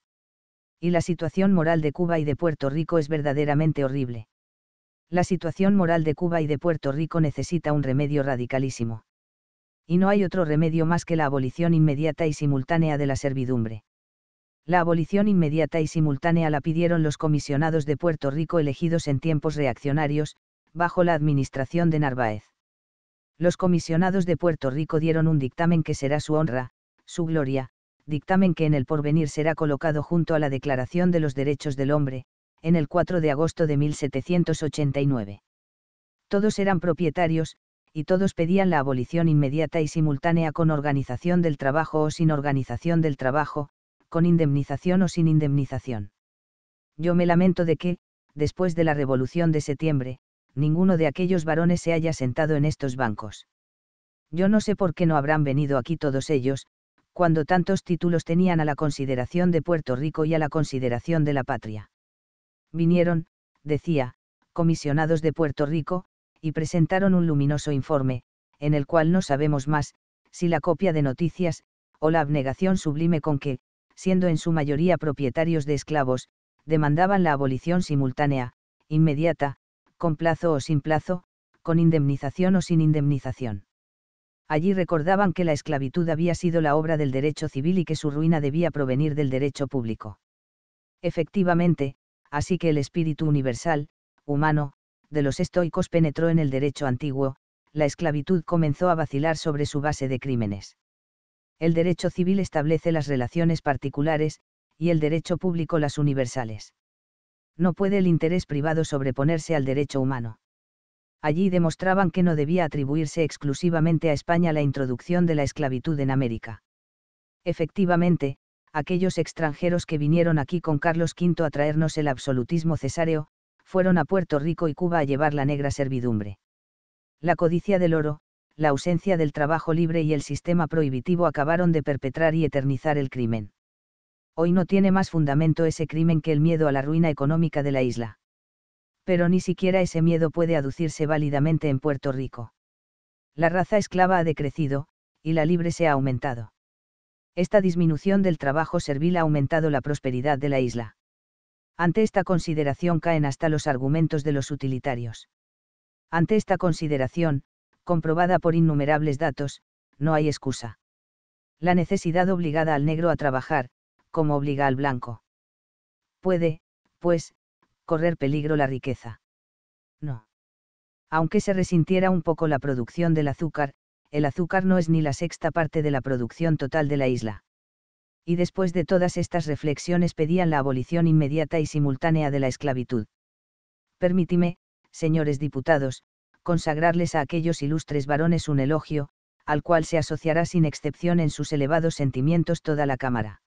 Y la situación moral de Cuba y de Puerto Rico es verdaderamente horrible. La situación moral de Cuba y de Puerto Rico necesita un remedio radicalísimo. Y no hay otro remedio más que la abolición inmediata y simultánea de la servidumbre. La abolición inmediata y simultánea la pidieron los comisionados de Puerto Rico elegidos en tiempos reaccionarios, bajo la administración de Narváez. Los comisionados de Puerto Rico dieron un dictamen que será su honra, su gloria, dictamen que en el porvenir será colocado junto a la Declaración de los Derechos del Hombre, en el 4 de agosto de 1789. Todos eran propietarios, y todos pedían la abolición inmediata y simultánea con organización del trabajo o sin organización del trabajo, con indemnización o sin indemnización. Yo me lamento de que, después de la Revolución de Septiembre, ninguno de aquellos varones se haya sentado en estos bancos. Yo no sé por qué no habrán venido aquí todos ellos, cuando tantos títulos tenían a la consideración de Puerto Rico y a la consideración de la patria. Vinieron, decía, comisionados de Puerto Rico, y presentaron un luminoso informe, en el cual no sabemos más, si la copia de noticias, o la abnegación sublime con que, siendo en su mayoría propietarios de esclavos, demandaban la abolición simultánea, inmediata, con plazo o sin plazo, con indemnización o sin indemnización. Allí recordaban que la esclavitud había sido la obra del derecho civil y que su ruina debía provenir del derecho público. Efectivamente, así que el espíritu universal, humano, de los estoicos penetró en el derecho antiguo, la esclavitud comenzó a vacilar sobre su base de crímenes. El derecho civil establece las relaciones particulares, y el derecho público las universales no puede el interés privado sobreponerse al derecho humano. Allí demostraban que no debía atribuirse exclusivamente a España la introducción de la esclavitud en América. Efectivamente, aquellos extranjeros que vinieron aquí con Carlos V a traernos el absolutismo cesáreo, fueron a Puerto Rico y Cuba a llevar la negra servidumbre. La codicia del oro, la ausencia del trabajo libre y el sistema prohibitivo acabaron de perpetrar y eternizar el crimen hoy no tiene más fundamento ese crimen que el miedo a la ruina económica de la isla. Pero ni siquiera ese miedo puede aducirse válidamente en Puerto Rico. La raza esclava ha decrecido, y la libre se ha aumentado. Esta disminución del trabajo servil ha aumentado la prosperidad de la isla. Ante esta consideración caen hasta los argumentos de los utilitarios. Ante esta consideración, comprobada por innumerables datos, no hay excusa. La necesidad obligada al negro a trabajar, como obliga al blanco. Puede, pues, correr peligro la riqueza. No. Aunque se resintiera un poco la producción del azúcar, el azúcar no es ni la sexta parte de la producción total de la isla. Y después de todas estas reflexiones pedían la abolición inmediata y simultánea de la esclavitud. Permítime, señores diputados, consagrarles a aquellos ilustres varones un elogio, al cual se asociará sin excepción en sus elevados sentimientos toda la Cámara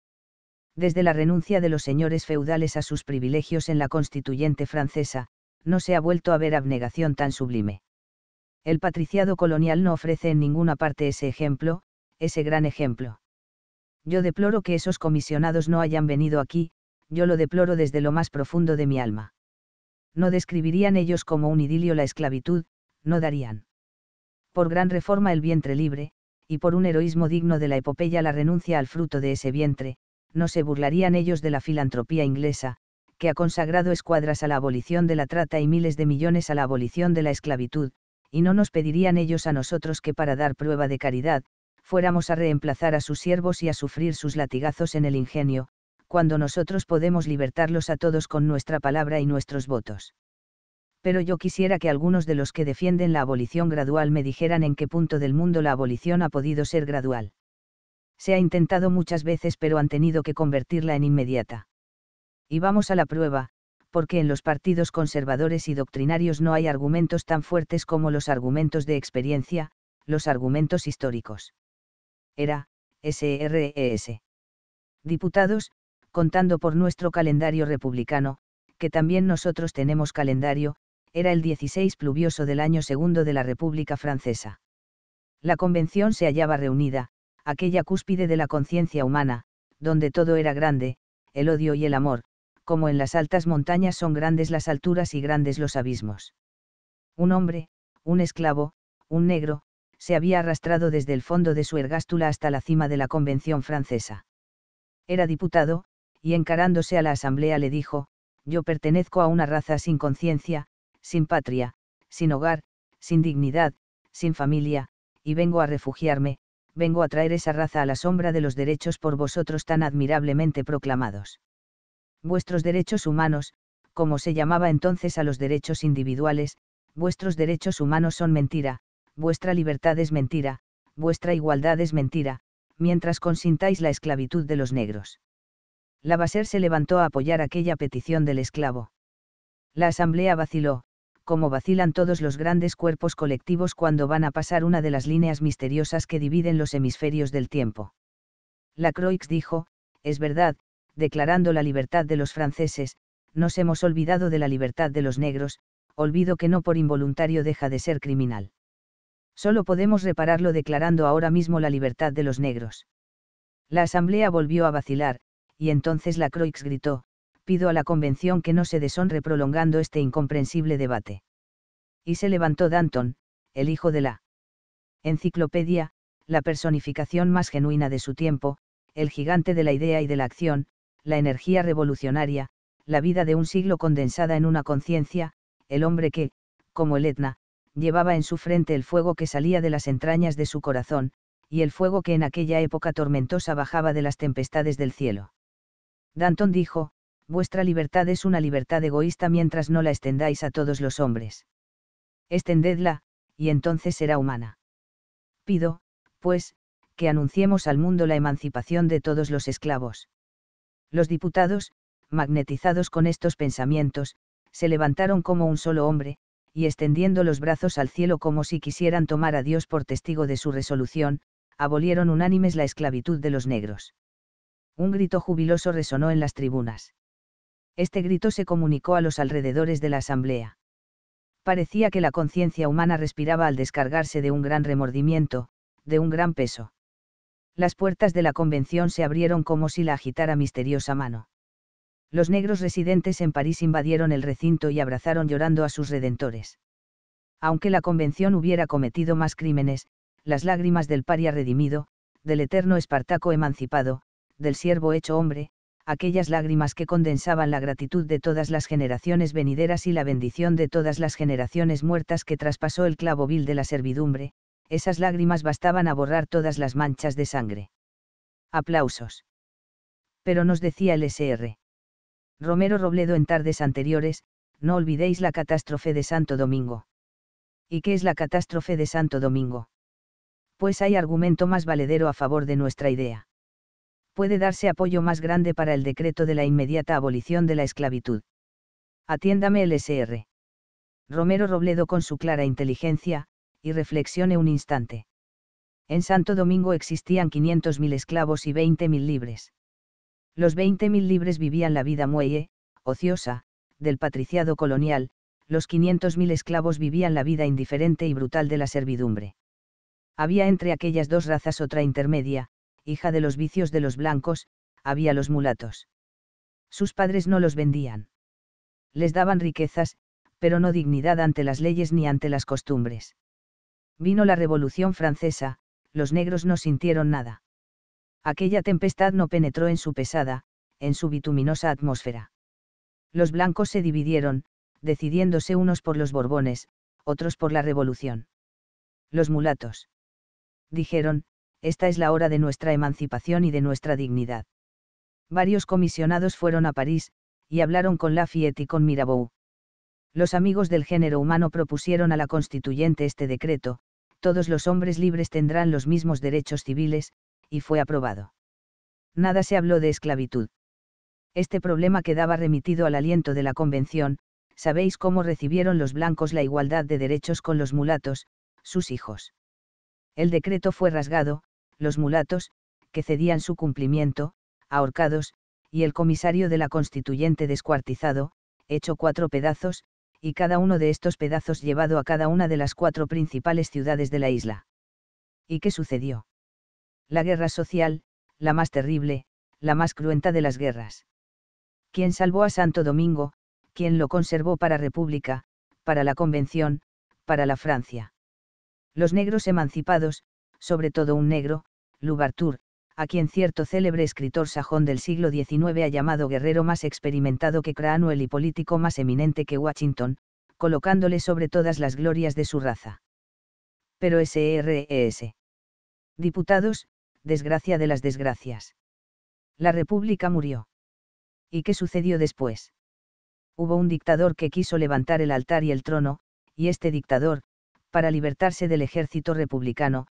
desde la renuncia de los señores feudales a sus privilegios en la constituyente francesa, no se ha vuelto a ver abnegación tan sublime. El patriciado colonial no ofrece en ninguna parte ese ejemplo, ese gran ejemplo. Yo deploro que esos comisionados no hayan venido aquí, yo lo deploro desde lo más profundo de mi alma. No describirían ellos como un idilio la esclavitud, no darían. Por gran reforma el vientre libre, y por un heroísmo digno de la epopeya la renuncia al fruto de ese vientre, no se burlarían ellos de la filantropía inglesa, que ha consagrado escuadras a la abolición de la trata y miles de millones a la abolición de la esclavitud, y no nos pedirían ellos a nosotros que para dar prueba de caridad, fuéramos a reemplazar a sus siervos y a sufrir sus latigazos en el ingenio, cuando nosotros podemos libertarlos a todos con nuestra palabra y nuestros votos. Pero yo quisiera que algunos de los que defienden la abolición gradual me dijeran en qué punto del mundo la abolición ha podido ser gradual. Se ha intentado muchas veces pero han tenido que convertirla en inmediata. Y vamos a la prueba, porque en los partidos conservadores y doctrinarios no hay argumentos tan fuertes como los argumentos de experiencia, los argumentos históricos. Era, SRES. E Diputados, contando por nuestro calendario republicano, que también nosotros tenemos calendario, era el 16 pluvioso del año segundo de la República Francesa. La convención se hallaba reunida, aquella cúspide de la conciencia humana, donde todo era grande, el odio y el amor, como en las altas montañas son grandes las alturas y grandes los abismos. Un hombre, un esclavo, un negro, se había arrastrado desde el fondo de su ergástula hasta la cima de la Convención francesa. Era diputado, y encarándose a la Asamblea le dijo, yo pertenezco a una raza sin conciencia, sin patria, sin hogar, sin dignidad, sin familia, y vengo a refugiarme, vengo a traer esa raza a la sombra de los derechos por vosotros tan admirablemente proclamados. Vuestros derechos humanos, como se llamaba entonces a los derechos individuales, vuestros derechos humanos son mentira, vuestra libertad es mentira, vuestra igualdad es mentira, mientras consintáis la esclavitud de los negros. Lavaser se levantó a apoyar aquella petición del esclavo. La asamblea vaciló, como vacilan todos los grandes cuerpos colectivos cuando van a pasar una de las líneas misteriosas que dividen los hemisferios del tiempo. Lacroix dijo, es verdad, declarando la libertad de los franceses, nos hemos olvidado de la libertad de los negros, olvido que no por involuntario deja de ser criminal. Solo podemos repararlo declarando ahora mismo la libertad de los negros. La asamblea volvió a vacilar, y entonces Lacroix gritó, pido a la Convención que no se deshonre prolongando este incomprensible debate. Y se levantó Danton, el hijo de la enciclopedia, la personificación más genuina de su tiempo, el gigante de la idea y de la acción, la energía revolucionaria, la vida de un siglo condensada en una conciencia, el hombre que, como el Etna, llevaba en su frente el fuego que salía de las entrañas de su corazón, y el fuego que en aquella época tormentosa bajaba de las tempestades del cielo. Danton dijo, vuestra libertad es una libertad egoísta mientras no la extendáis a todos los hombres. Extendedla, y entonces será humana. Pido, pues, que anunciemos al mundo la emancipación de todos los esclavos. Los diputados, magnetizados con estos pensamientos, se levantaron como un solo hombre, y extendiendo los brazos al cielo como si quisieran tomar a Dios por testigo de su resolución, abolieron unánimes la esclavitud de los negros. Un grito jubiloso resonó en las tribunas este grito se comunicó a los alrededores de la asamblea. Parecía que la conciencia humana respiraba al descargarse de un gran remordimiento, de un gran peso. Las puertas de la convención se abrieron como si la agitara misteriosa mano. Los negros residentes en París invadieron el recinto y abrazaron llorando a sus redentores. Aunque la convención hubiera cometido más crímenes, las lágrimas del paria redimido, del eterno Espartaco emancipado, del siervo hecho hombre, aquellas lágrimas que condensaban la gratitud de todas las generaciones venideras y la bendición de todas las generaciones muertas que traspasó el clavo vil de la servidumbre, esas lágrimas bastaban a borrar todas las manchas de sangre. Aplausos. Pero nos decía el SR. Romero Robledo en tardes anteriores, no olvidéis la catástrofe de Santo Domingo. ¿Y qué es la catástrofe de Santo Domingo? Pues hay argumento más valedero a favor de nuestra idea puede darse apoyo más grande para el decreto de la inmediata abolición de la esclavitud. Atiéndame el SR. Romero Robledo con su clara inteligencia, y reflexione un instante. En Santo Domingo existían 500.000 esclavos y 20.000 libres. Los 20.000 libres vivían la vida muelle, ociosa, del patriciado colonial, los 500.000 esclavos vivían la vida indiferente y brutal de la servidumbre. Había entre aquellas dos razas otra intermedia, hija de los vicios de los blancos, había los mulatos. Sus padres no los vendían. Les daban riquezas, pero no dignidad ante las leyes ni ante las costumbres. Vino la Revolución Francesa, los negros no sintieron nada. Aquella tempestad no penetró en su pesada, en su bituminosa atmósfera. Los blancos se dividieron, decidiéndose unos por los Borbones, otros por la Revolución. Los mulatos. Dijeron, esta es la hora de nuestra emancipación y de nuestra dignidad. Varios comisionados fueron a París, y hablaron con Lafayette y con Mirabeau. Los amigos del género humano propusieron a la constituyente este decreto, todos los hombres libres tendrán los mismos derechos civiles, y fue aprobado. Nada se habló de esclavitud. Este problema quedaba remitido al aliento de la Convención, sabéis cómo recibieron los blancos la igualdad de derechos con los mulatos, sus hijos. El decreto fue rasgado, los mulatos, que cedían su cumplimiento, ahorcados, y el comisario de la constituyente descuartizado, hecho cuatro pedazos, y cada uno de estos pedazos llevado a cada una de las cuatro principales ciudades de la isla. ¿Y qué sucedió? La guerra social, la más terrible, la más cruenta de las guerras. ¿Quién salvó a Santo Domingo, quién lo conservó para República, para la Convención, para la Francia. Los negros emancipados, sobre todo un negro, Lubartur, a quien cierto célebre escritor sajón del siglo XIX ha llamado guerrero más experimentado que Cranwell y político más eminente que Washington, colocándole sobre todas las glorias de su raza. Pero SRES. Diputados, desgracia de las desgracias. La República murió. ¿Y qué sucedió después? Hubo un dictador que quiso levantar el altar y el trono, y este dictador, para libertarse del ejército republicano,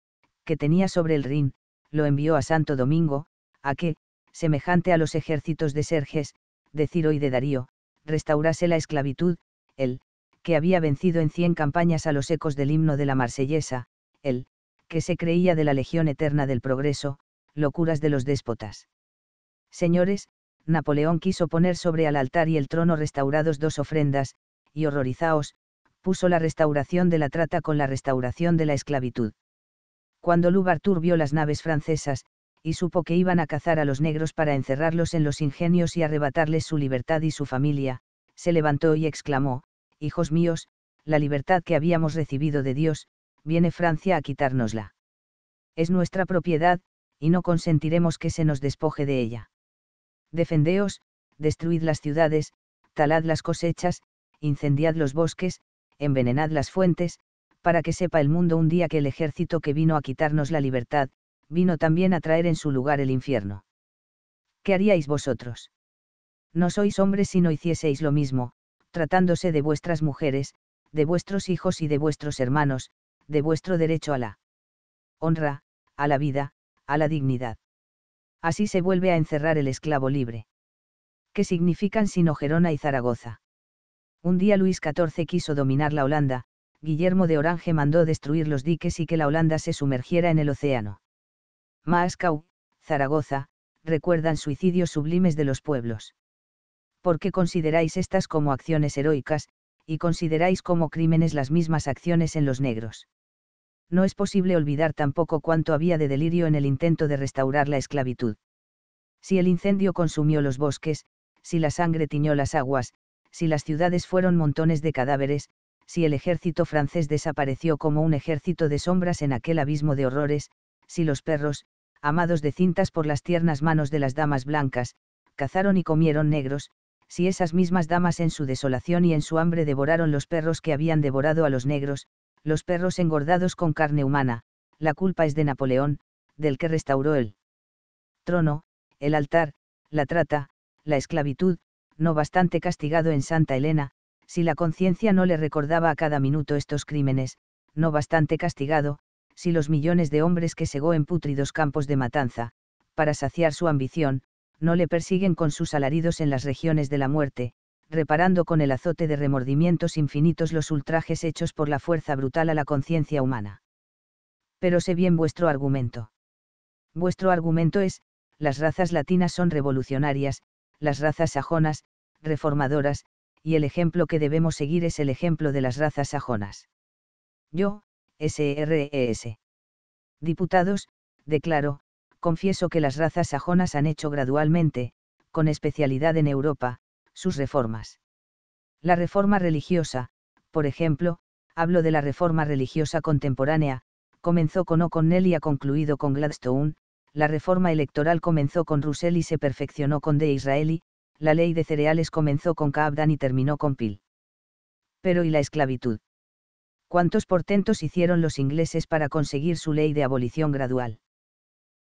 que tenía sobre el Rin, lo envió a Santo Domingo, a que, semejante a los ejércitos de Serges, de Ciro y de Darío, restaurase la esclavitud, el, que había vencido en cien campañas a los ecos del himno de la marsellesa, el, que se creía de la legión eterna del progreso, locuras de los déspotas. Señores, Napoleón quiso poner sobre el altar y el trono restaurados dos ofrendas, y horrorizaos, puso la restauración de la trata con la restauración de la esclavitud. Cuando Louverture vio las naves francesas, y supo que iban a cazar a los negros para encerrarlos en los ingenios y arrebatarles su libertad y su familia, se levantó y exclamó, Hijos míos, la libertad que habíamos recibido de Dios, viene Francia a quitárnosla. Es nuestra propiedad, y no consentiremos que se nos despoje de ella. Defendeos, destruid las ciudades, talad las cosechas, incendiad los bosques, envenenad las fuentes, para que sepa el mundo un día que el ejército que vino a quitarnos la libertad, vino también a traer en su lugar el infierno. ¿Qué haríais vosotros? No sois hombres si no hicieseis lo mismo, tratándose de vuestras mujeres, de vuestros hijos y de vuestros hermanos, de vuestro derecho a la honra, a la vida, a la dignidad. Así se vuelve a encerrar el esclavo libre. ¿Qué significan sino Gerona y Zaragoza? Un día Luis XIV quiso dominar la Holanda, Guillermo de Orange mandó destruir los diques y que la Holanda se sumergiera en el océano. Maascau, Zaragoza, recuerdan suicidios sublimes de los pueblos. ¿Por qué consideráis estas como acciones heroicas, y consideráis como crímenes las mismas acciones en los negros? No es posible olvidar tampoco cuánto había de delirio en el intento de restaurar la esclavitud. Si el incendio consumió los bosques, si la sangre tiñó las aguas, si las ciudades fueron montones de cadáveres, si el ejército francés desapareció como un ejército de sombras en aquel abismo de horrores, si los perros, amados de cintas por las tiernas manos de las damas blancas, cazaron y comieron negros, si esas mismas damas en su desolación y en su hambre devoraron los perros que habían devorado a los negros, los perros engordados con carne humana, la culpa es de Napoleón, del que restauró el trono, el altar, la trata, la esclavitud, no bastante castigado en Santa Elena, si la conciencia no le recordaba a cada minuto estos crímenes, no bastante castigado, si los millones de hombres que segó en pútridos campos de matanza, para saciar su ambición, no le persiguen con sus alaridos en las regiones de la muerte, reparando con el azote de remordimientos infinitos los ultrajes hechos por la fuerza brutal a la conciencia humana. Pero sé bien vuestro argumento. Vuestro argumento es, las razas latinas son revolucionarias, las razas sajonas, reformadoras, y el ejemplo que debemos seguir es el ejemplo de las razas sajonas. Yo, SRES. E Diputados, declaro, confieso que las razas sajonas han hecho gradualmente, con especialidad en Europa, sus reformas. La reforma religiosa, por ejemplo, hablo de la reforma religiosa contemporánea, comenzó con O'Connell y ha concluido con Gladstone, la reforma electoral comenzó con Russell y se perfeccionó con de Israeli, la ley de cereales comenzó con Kaabdan y terminó con Pil. Pero ¿y la esclavitud? ¿Cuántos portentos hicieron los ingleses para conseguir su ley de abolición gradual?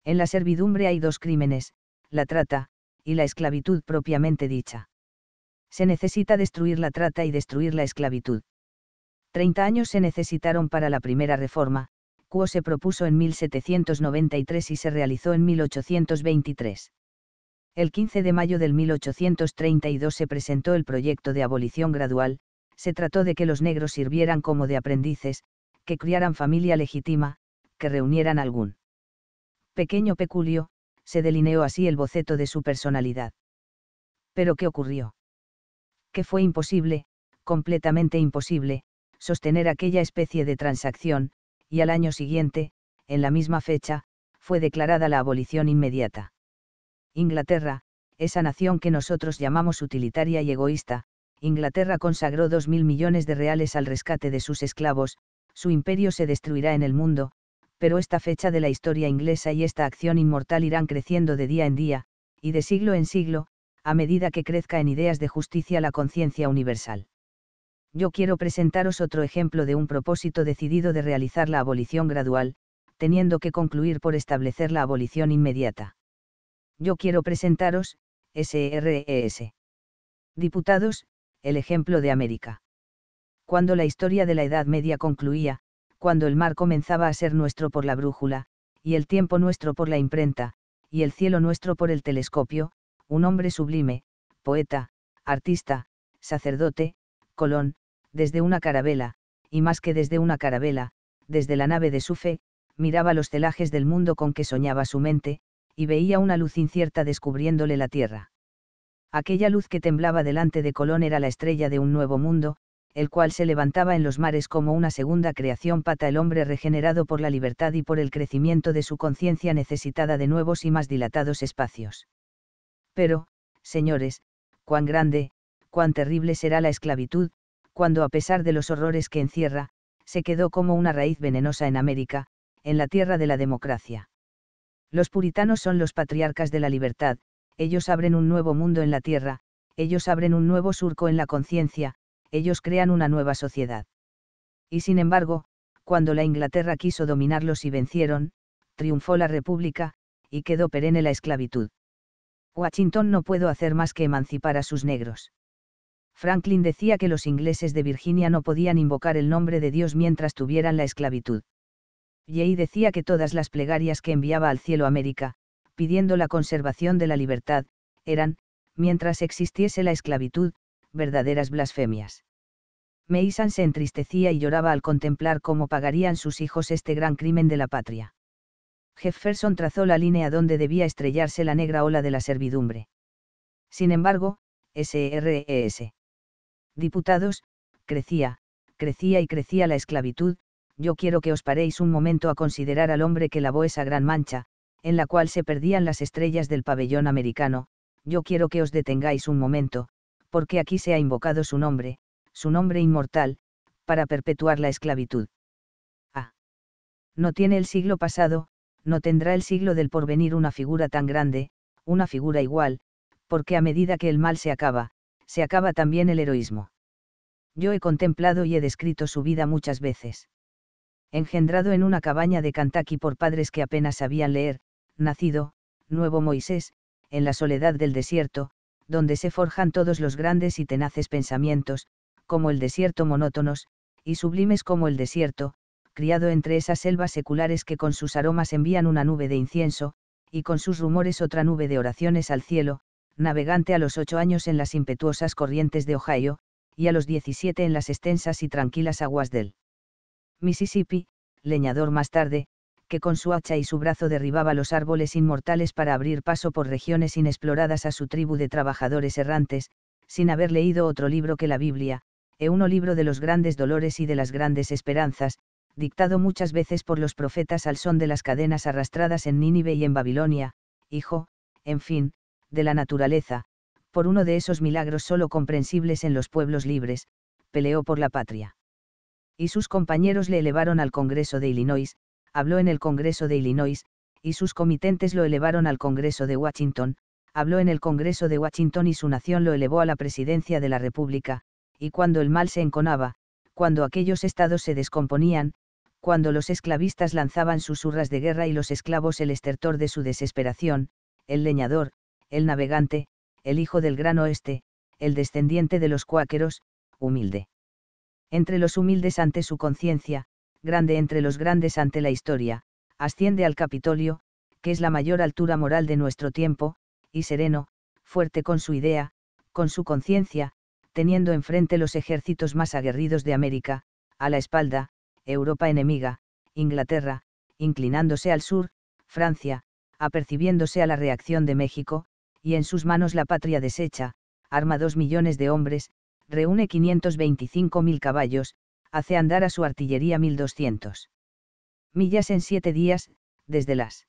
En la servidumbre hay dos crímenes, la trata, y la esclavitud propiamente dicha. Se necesita destruir la trata y destruir la esclavitud. Treinta años se necesitaron para la primera reforma, Cuo se propuso en 1793 y se realizó en 1823. El 15 de mayo del 1832 se presentó el proyecto de abolición gradual, se trató de que los negros sirvieran como de aprendices, que criaran familia legítima, que reunieran algún pequeño peculio, se delineó así el boceto de su personalidad. Pero ¿qué ocurrió? Que fue imposible, completamente imposible, sostener aquella especie de transacción, y al año siguiente, en la misma fecha, fue declarada la abolición inmediata. Inglaterra, esa nación que nosotros llamamos utilitaria y egoísta, Inglaterra consagró 2.000 millones de reales al rescate de sus esclavos, su imperio se destruirá en el mundo, pero esta fecha de la historia inglesa y esta acción inmortal irán creciendo de día en día, y de siglo en siglo, a medida que crezca en ideas de justicia la conciencia universal. Yo quiero presentaros otro ejemplo de un propósito decidido de realizar la abolición gradual, teniendo que concluir por establecer la abolición inmediata. Yo quiero presentaros, SRES. E Diputados, el ejemplo de América. Cuando la historia de la Edad Media concluía, cuando el mar comenzaba a ser nuestro por la brújula, y el tiempo nuestro por la imprenta, y el cielo nuestro por el telescopio, un hombre sublime, poeta, artista, sacerdote, Colón, desde una carabela, y más que desde una carabela, desde la nave de su fe, miraba los celajes del mundo con que soñaba su mente, y veía una luz incierta descubriéndole la tierra. Aquella luz que temblaba delante de Colón era la estrella de un nuevo mundo, el cual se levantaba en los mares como una segunda creación pata el hombre regenerado por la libertad y por el crecimiento de su conciencia necesitada de nuevos y más dilatados espacios. Pero, señores, cuán grande, cuán terrible será la esclavitud, cuando a pesar de los horrores que encierra, se quedó como una raíz venenosa en América, en la tierra de la democracia. Los puritanos son los patriarcas de la libertad, ellos abren un nuevo mundo en la tierra, ellos abren un nuevo surco en la conciencia, ellos crean una nueva sociedad. Y sin embargo, cuando la Inglaterra quiso dominarlos y vencieron, triunfó la República, y quedó perenne la esclavitud. Washington no pudo hacer más que emancipar a sus negros. Franklin decía que los ingleses de Virginia no podían invocar el nombre de Dios mientras tuvieran la esclavitud. Yei decía que todas las plegarias que enviaba al cielo América, pidiendo la conservación de la libertad, eran, mientras existiese la esclavitud, verdaderas blasfemias. Meisan se entristecía y lloraba al contemplar cómo pagarían sus hijos este gran crimen de la patria. Jefferson trazó la línea donde debía estrellarse la negra ola de la servidumbre. Sin embargo, SRES. E Diputados, crecía, crecía y crecía la esclavitud, yo quiero que os paréis un momento a considerar al hombre que lavó esa gran mancha, en la cual se perdían las estrellas del pabellón americano, yo quiero que os detengáis un momento, porque aquí se ha invocado su nombre, su nombre inmortal, para perpetuar la esclavitud. Ah. No tiene el siglo pasado, no tendrá el siglo del porvenir una figura tan grande, una figura igual, porque a medida que el mal se acaba, se acaba también el heroísmo. Yo he contemplado y he descrito su vida muchas veces engendrado en una cabaña de Kentucky por padres que apenas sabían leer, nacido, nuevo Moisés, en la soledad del desierto, donde se forjan todos los grandes y tenaces pensamientos, como el desierto monótonos, y sublimes como el desierto, criado entre esas selvas seculares que con sus aromas envían una nube de incienso, y con sus rumores otra nube de oraciones al cielo, navegante a los ocho años en las impetuosas corrientes de Ohio, y a los diecisiete en las extensas y tranquilas aguas del Mississippi, leñador más tarde, que con su hacha y su brazo derribaba los árboles inmortales para abrir paso por regiones inexploradas a su tribu de trabajadores errantes, sin haber leído otro libro que la Biblia, e uno libro de los grandes dolores y de las grandes esperanzas, dictado muchas veces por los profetas al son de las cadenas arrastradas en Nínive y en Babilonia, hijo, en fin, de la naturaleza, por uno de esos milagros solo comprensibles en los pueblos libres, peleó por la patria y sus compañeros le elevaron al Congreso de Illinois, habló en el Congreso de Illinois, y sus comitentes lo elevaron al Congreso de Washington, habló en el Congreso de Washington y su nación lo elevó a la presidencia de la República, y cuando el mal se enconaba, cuando aquellos estados se descomponían, cuando los esclavistas lanzaban sus hurras de guerra y los esclavos el estertor de su desesperación, el leñador, el navegante, el hijo del gran oeste, el descendiente de los cuáqueros, humilde entre los humildes ante su conciencia, grande entre los grandes ante la historia, asciende al Capitolio, que es la mayor altura moral de nuestro tiempo, y sereno, fuerte con su idea, con su conciencia, teniendo enfrente los ejércitos más aguerridos de América, a la espalda, Europa enemiga, Inglaterra, inclinándose al sur, Francia, apercibiéndose a la reacción de México, y en sus manos la patria deshecha, arma dos millones de hombres, reúne 525.000 caballos, hace andar a su artillería 1.200 millas en siete días, desde las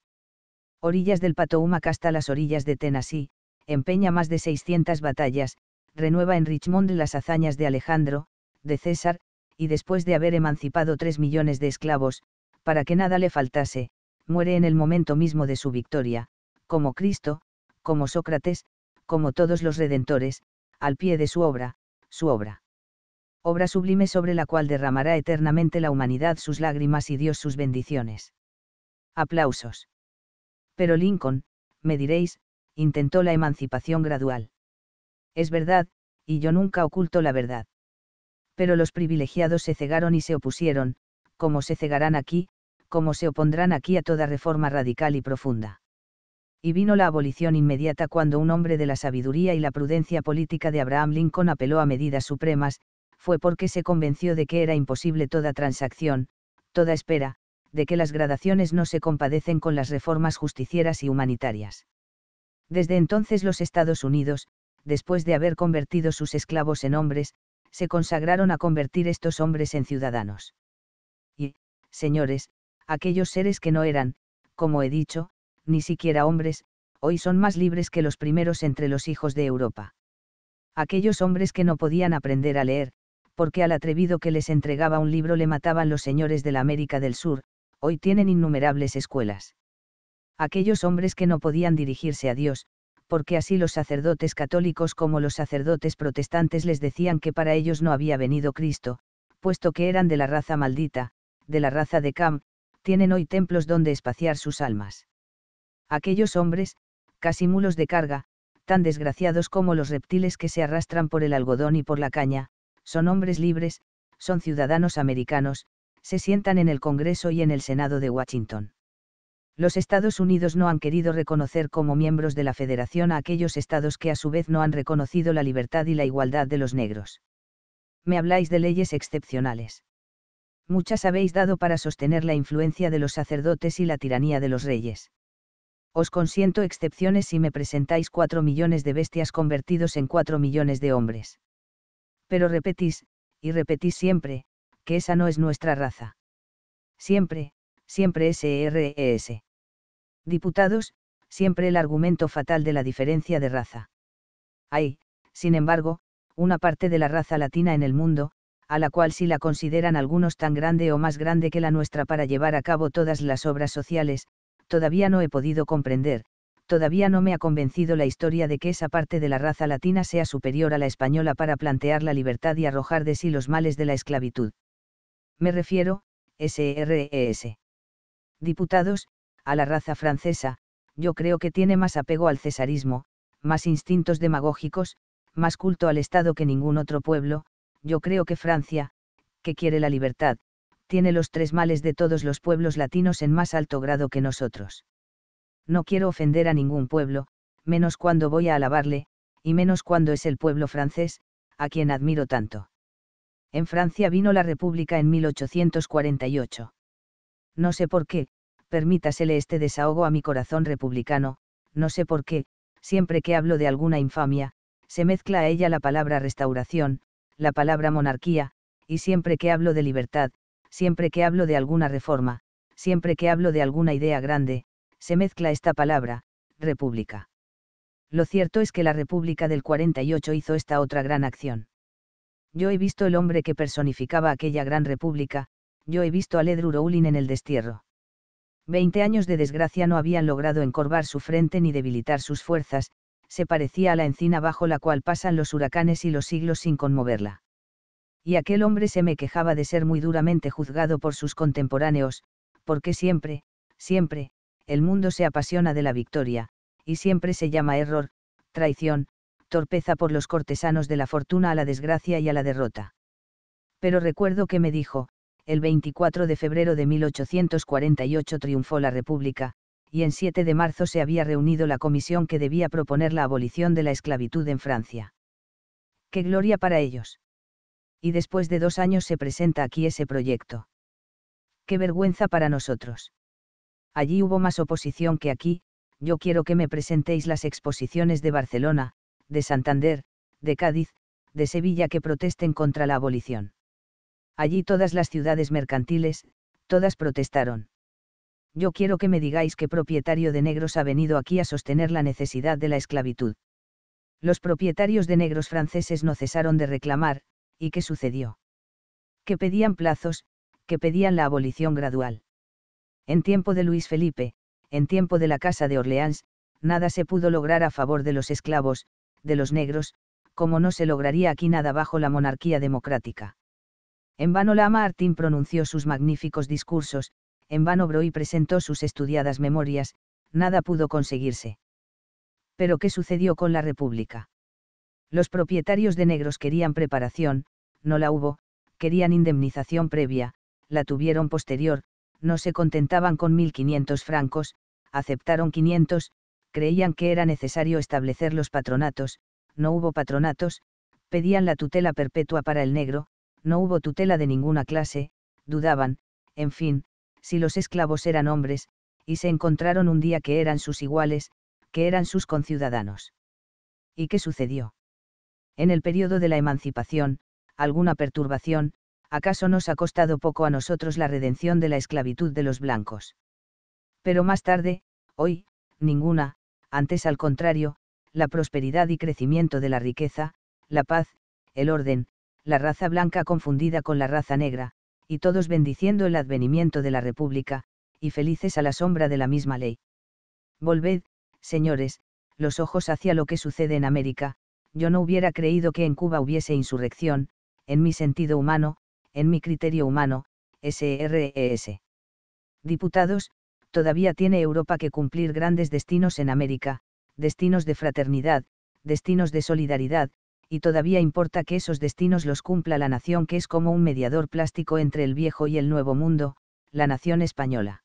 orillas del Patouma hasta las orillas de Tennessee, empeña más de 600 batallas, renueva en Richmond las hazañas de Alejandro, de César, y después de haber emancipado tres millones de esclavos, para que nada le faltase, muere en el momento mismo de su victoria, como Cristo, como Sócrates, como todos los redentores, al pie de su obra, su obra. Obra sublime sobre la cual derramará eternamente la humanidad sus lágrimas y Dios sus bendiciones. Aplausos. Pero Lincoln, me diréis, intentó la emancipación gradual. Es verdad, y yo nunca oculto la verdad. Pero los privilegiados se cegaron y se opusieron, como se cegarán aquí, como se opondrán aquí a toda reforma radical y profunda y vino la abolición inmediata cuando un hombre de la sabiduría y la prudencia política de Abraham Lincoln apeló a medidas supremas, fue porque se convenció de que era imposible toda transacción, toda espera, de que las gradaciones no se compadecen con las reformas justicieras y humanitarias. Desde entonces los Estados Unidos, después de haber convertido sus esclavos en hombres, se consagraron a convertir estos hombres en ciudadanos. Y, señores, aquellos seres que no eran, como he dicho, ni siquiera hombres, hoy son más libres que los primeros entre los hijos de Europa. Aquellos hombres que no podían aprender a leer, porque al atrevido que les entregaba un libro le mataban los señores de la América del Sur, hoy tienen innumerables escuelas. Aquellos hombres que no podían dirigirse a Dios, porque así los sacerdotes católicos como los sacerdotes protestantes les decían que para ellos no había venido Cristo, puesto que eran de la raza maldita, de la raza de Cam, tienen hoy templos donde espaciar sus almas. Aquellos hombres, casi mulos de carga, tan desgraciados como los reptiles que se arrastran por el algodón y por la caña, son hombres libres, son ciudadanos americanos, se sientan en el Congreso y en el Senado de Washington. Los Estados Unidos no han querido reconocer como miembros de la Federación a aquellos estados que a su vez no han reconocido la libertad y la igualdad de los negros. Me habláis de leyes excepcionales. Muchas habéis dado para sostener la influencia de los sacerdotes y la tiranía de los reyes os consiento excepciones si me presentáis cuatro millones de bestias convertidos en cuatro millones de hombres. Pero repetís, y repetís siempre, que esa no es nuestra raza. Siempre, siempre SRES. E e Diputados, siempre el argumento fatal de la diferencia de raza. Hay, sin embargo, una parte de la raza latina en el mundo, a la cual sí la consideran algunos tan grande o más grande que la nuestra para llevar a cabo todas las obras sociales, todavía no he podido comprender, todavía no me ha convencido la historia de que esa parte de la raza latina sea superior a la española para plantear la libertad y arrojar de sí los males de la esclavitud. Me refiero, SRES. E Diputados, a la raza francesa, yo creo que tiene más apego al cesarismo, más instintos demagógicos, más culto al Estado que ningún otro pueblo, yo creo que Francia, que quiere la libertad, tiene los tres males de todos los pueblos latinos en más alto grado que nosotros. No quiero ofender a ningún pueblo, menos cuando voy a alabarle, y menos cuando es el pueblo francés, a quien admiro tanto. En Francia vino la República en 1848. No sé por qué, permítasele este desahogo a mi corazón republicano, no sé por qué, siempre que hablo de alguna infamia, se mezcla a ella la palabra restauración, la palabra monarquía, y siempre que hablo de libertad, siempre que hablo de alguna reforma, siempre que hablo de alguna idea grande, se mezcla esta palabra, república. Lo cierto es que la República del 48 hizo esta otra gran acción. Yo he visto el hombre que personificaba aquella gran república, yo he visto a Ledru Rowling en el destierro. Veinte años de desgracia no habían logrado encorvar su frente ni debilitar sus fuerzas, se parecía a la encina bajo la cual pasan los huracanes y los siglos sin conmoverla y aquel hombre se me quejaba de ser muy duramente juzgado por sus contemporáneos, porque siempre, siempre, el mundo se apasiona de la victoria, y siempre se llama error, traición, torpeza por los cortesanos de la fortuna a la desgracia y a la derrota. Pero recuerdo que me dijo, el 24 de febrero de 1848 triunfó la República, y en 7 de marzo se había reunido la comisión que debía proponer la abolición de la esclavitud en Francia. ¡Qué gloria para ellos! y después de dos años se presenta aquí ese proyecto. Qué vergüenza para nosotros. Allí hubo más oposición que aquí, yo quiero que me presentéis las exposiciones de Barcelona, de Santander, de Cádiz, de Sevilla que protesten contra la abolición. Allí todas las ciudades mercantiles, todas protestaron. Yo quiero que me digáis qué propietario de negros ha venido aquí a sostener la necesidad de la esclavitud. Los propietarios de negros franceses no cesaron de reclamar, ¿y qué sucedió? Que pedían plazos, que pedían la abolición gradual. En tiempo de Luis Felipe, en tiempo de la Casa de Orleans, nada se pudo lograr a favor de los esclavos, de los negros, como no se lograría aquí nada bajo la monarquía democrática. En vano Martín pronunció sus magníficos discursos, en vano Broy presentó sus estudiadas memorias, nada pudo conseguirse. Pero ¿qué sucedió con la República? Los propietarios de negros querían preparación, no la hubo, querían indemnización previa, la tuvieron posterior, no se contentaban con 1.500 francos, aceptaron 500, creían que era necesario establecer los patronatos, no hubo patronatos, pedían la tutela perpetua para el negro, no hubo tutela de ninguna clase, dudaban, en fin, si los esclavos eran hombres, y se encontraron un día que eran sus iguales, que eran sus conciudadanos. ¿Y qué sucedió? en el periodo de la emancipación, alguna perturbación, acaso nos ha costado poco a nosotros la redención de la esclavitud de los blancos. Pero más tarde, hoy, ninguna, antes al contrario, la prosperidad y crecimiento de la riqueza, la paz, el orden, la raza blanca confundida con la raza negra, y todos bendiciendo el advenimiento de la República, y felices a la sombra de la misma ley. Volved, señores, los ojos hacia lo que sucede en América, yo no hubiera creído que en Cuba hubiese insurrección, en mi sentido humano, en mi criterio humano, SRES. E Diputados, todavía tiene Europa que cumplir grandes destinos en América, destinos de fraternidad, destinos de solidaridad, y todavía importa que esos destinos los cumpla la nación que es como un mediador plástico entre el viejo y el nuevo mundo, la nación española.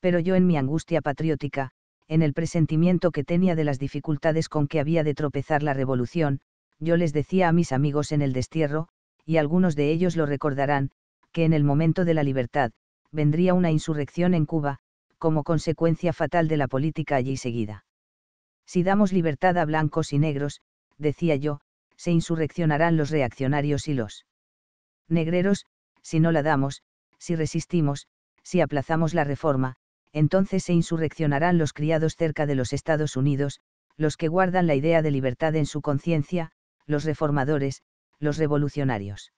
Pero yo en mi angustia patriótica, en el presentimiento que tenía de las dificultades con que había de tropezar la revolución, yo les decía a mis amigos en el destierro, y algunos de ellos lo recordarán, que en el momento de la libertad, vendría una insurrección en Cuba, como consecuencia fatal de la política allí seguida. Si damos libertad a blancos y negros, decía yo, se insurreccionarán los reaccionarios y los negreros, si no la damos, si resistimos, si aplazamos la reforma, entonces se insurreccionarán los criados cerca de los Estados Unidos, los que guardan la idea de libertad en su conciencia, los reformadores, los revolucionarios.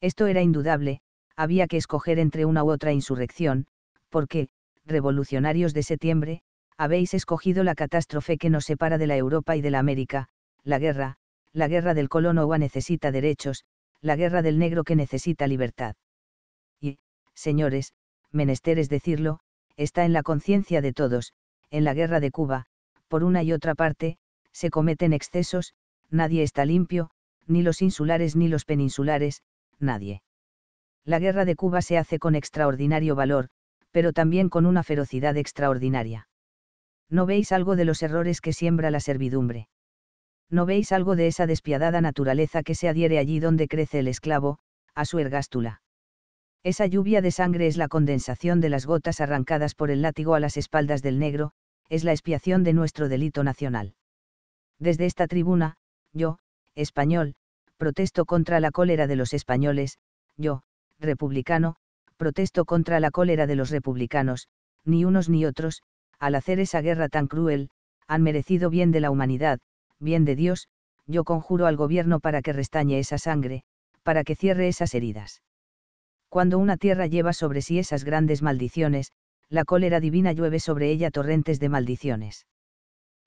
Esto era indudable, había que escoger entre una u otra insurrección, porque, revolucionarios de septiembre, habéis escogido la catástrofe que nos separa de la Europa y de la América, la guerra, la guerra del colono o necesita derechos, la guerra del negro que necesita libertad. Y, señores, menester es decirlo, está en la conciencia de todos, en la guerra de Cuba, por una y otra parte, se cometen excesos, nadie está limpio, ni los insulares ni los peninsulares, nadie. La guerra de Cuba se hace con extraordinario valor, pero también con una ferocidad extraordinaria. ¿No veis algo de los errores que siembra la servidumbre? ¿No veis algo de esa despiadada naturaleza que se adhiere allí donde crece el esclavo, a su ergástula? Esa lluvia de sangre es la condensación de las gotas arrancadas por el látigo a las espaldas del negro, es la expiación de nuestro delito nacional. Desde esta tribuna, yo, español, protesto contra la cólera de los españoles, yo, republicano, protesto contra la cólera de los republicanos, ni unos ni otros, al hacer esa guerra tan cruel, han merecido bien de la humanidad, bien de Dios, yo conjuro al gobierno para que restañe esa sangre, para que cierre esas heridas cuando una tierra lleva sobre sí esas grandes maldiciones, la cólera divina llueve sobre ella torrentes de maldiciones.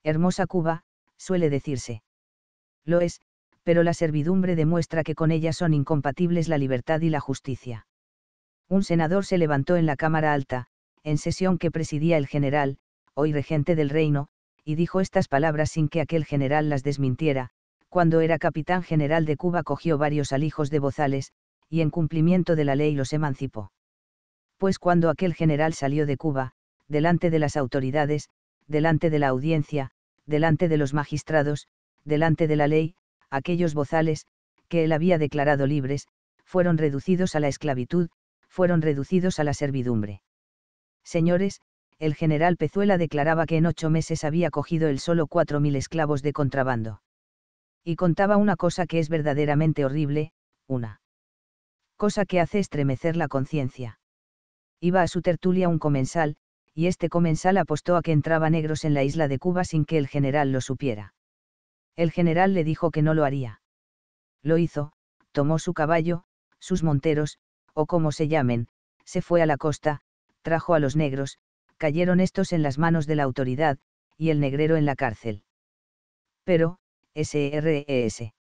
Hermosa Cuba, suele decirse. Lo es, pero la servidumbre demuestra que con ella son incompatibles la libertad y la justicia. Un senador se levantó en la Cámara Alta, en sesión que presidía el general, hoy regente del reino, y dijo estas palabras sin que aquel general las desmintiera, cuando era capitán general de Cuba cogió varios alijos de bozales, y en cumplimiento de la ley los emancipó. Pues cuando aquel general salió de Cuba, delante de las autoridades, delante de la audiencia, delante de los magistrados, delante de la ley, aquellos bozales, que él había declarado libres, fueron reducidos a la esclavitud, fueron reducidos a la servidumbre. Señores, el general Pezuela declaraba que en ocho meses había cogido él solo cuatro mil esclavos de contrabando. Y contaba una cosa que es verdaderamente horrible, una cosa que hace estremecer la conciencia. Iba a su tertulia un comensal, y este comensal apostó a que entraba negros en la isla de Cuba sin que el general lo supiera. El general le dijo que no lo haría. Lo hizo, tomó su caballo, sus monteros, o como se llamen, se fue a la costa, trajo a los negros, cayeron estos en las manos de la autoridad, y el negrero en la cárcel. Pero, SRS. E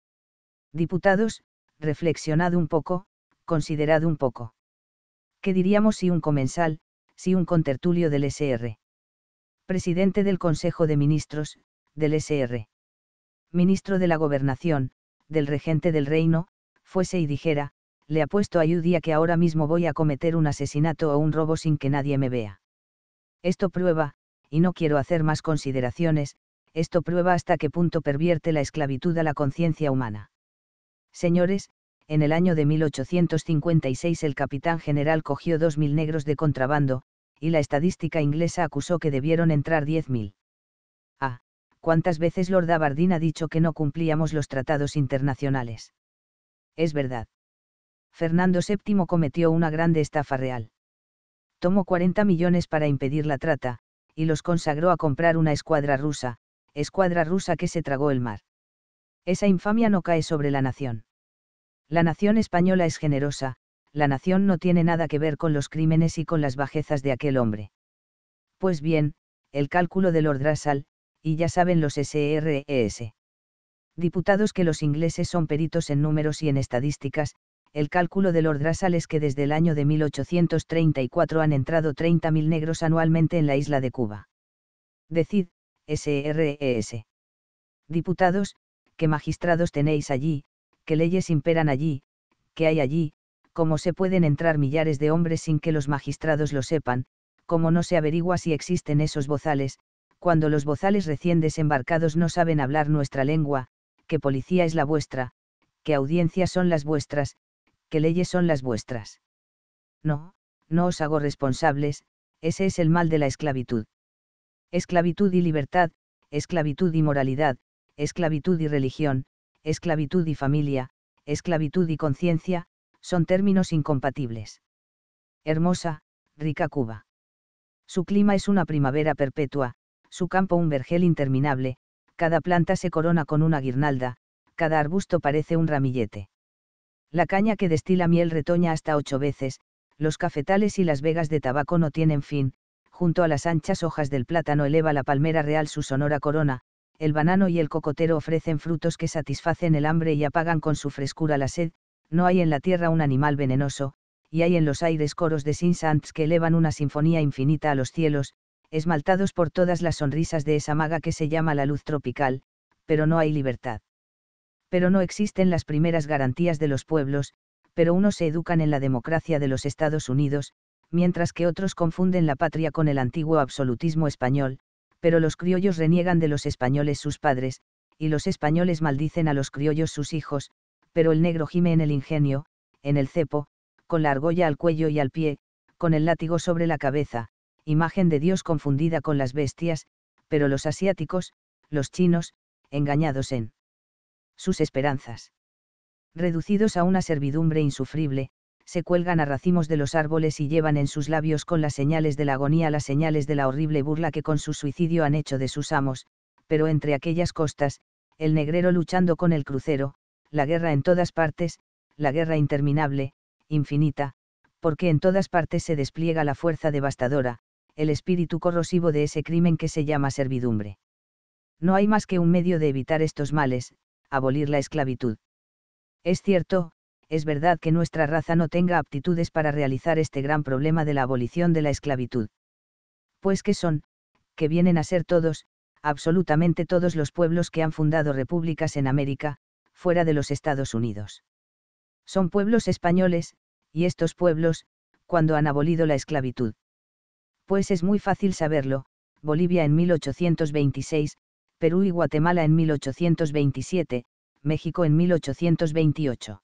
Diputados, reflexionad un poco, considerad un poco. ¿Qué diríamos si un comensal, si un contertulio del SR? Presidente del Consejo de Ministros, del SR. Ministro de la Gobernación, del regente del reino, fuese y dijera, le apuesto a Yudia que ahora mismo voy a cometer un asesinato o un robo sin que nadie me vea. Esto prueba, y no quiero hacer más consideraciones, esto prueba hasta qué punto pervierte la esclavitud a la conciencia humana. Señores, en el año de 1856 el capitán general cogió 2.000 negros de contrabando, y la estadística inglesa acusó que debieron entrar 10.000. Ah, cuántas veces Lord Aberdeen ha dicho que no cumplíamos los tratados internacionales. Es verdad. Fernando VII cometió una grande estafa real. Tomó 40 millones para impedir la trata, y los consagró a comprar una escuadra rusa, escuadra rusa que se tragó el mar. Esa infamia no cae sobre la nación la nación española es generosa, la nación no tiene nada que ver con los crímenes y con las bajezas de aquel hombre. Pues bien, el cálculo de Lord Russell, y ya saben los SRES. E e Diputados que los ingleses son peritos en números y en estadísticas, el cálculo de Lord Russell es que desde el año de 1834 han entrado 30.000 negros anualmente en la isla de Cuba. Decid, SRES. E Diputados, ¿qué magistrados tenéis allí, qué leyes imperan allí, qué hay allí, cómo se pueden entrar millares de hombres sin que los magistrados lo sepan, cómo no se averigua si existen esos bozales, cuando los bozales recién desembarcados no saben hablar nuestra lengua, qué policía es la vuestra, qué audiencias son las vuestras, qué leyes son las vuestras. No, no os hago responsables, ese es el mal de la esclavitud. Esclavitud y libertad, esclavitud y moralidad, esclavitud y religión, esclavitud y familia, esclavitud y conciencia, son términos incompatibles. Hermosa, rica Cuba. Su clima es una primavera perpetua, su campo un vergel interminable, cada planta se corona con una guirnalda, cada arbusto parece un ramillete. La caña que destila miel retoña hasta ocho veces, los cafetales y las vegas de tabaco no tienen fin, junto a las anchas hojas del plátano eleva la palmera real su sonora corona, el banano y el cocotero ofrecen frutos que satisfacen el hambre y apagan con su frescura la sed, no hay en la tierra un animal venenoso, y hay en los aires coros de sinsants que elevan una sinfonía infinita a los cielos, esmaltados por todas las sonrisas de esa maga que se llama la luz tropical, pero no hay libertad. Pero no existen las primeras garantías de los pueblos, pero unos se educan en la democracia de los Estados Unidos, mientras que otros confunden la patria con el antiguo absolutismo español, pero los criollos reniegan de los españoles sus padres, y los españoles maldicen a los criollos sus hijos, pero el negro gime en el ingenio, en el cepo, con la argolla al cuello y al pie, con el látigo sobre la cabeza, imagen de Dios confundida con las bestias, pero los asiáticos, los chinos, engañados en sus esperanzas. Reducidos a una servidumbre insufrible, se cuelgan a racimos de los árboles y llevan en sus labios con las señales de la agonía las señales de la horrible burla que con su suicidio han hecho de sus amos, pero entre aquellas costas, el negrero luchando con el crucero, la guerra en todas partes, la guerra interminable, infinita, porque en todas partes se despliega la fuerza devastadora, el espíritu corrosivo de ese crimen que se llama servidumbre. No hay más que un medio de evitar estos males, abolir la esclavitud. Es cierto, es verdad que nuestra raza no tenga aptitudes para realizar este gran problema de la abolición de la esclavitud. Pues que son, que vienen a ser todos, absolutamente todos los pueblos que han fundado repúblicas en América, fuera de los Estados Unidos. Son pueblos españoles, y estos pueblos, cuando han abolido la esclavitud. Pues es muy fácil saberlo, Bolivia en 1826, Perú y Guatemala en 1827, México en 1828.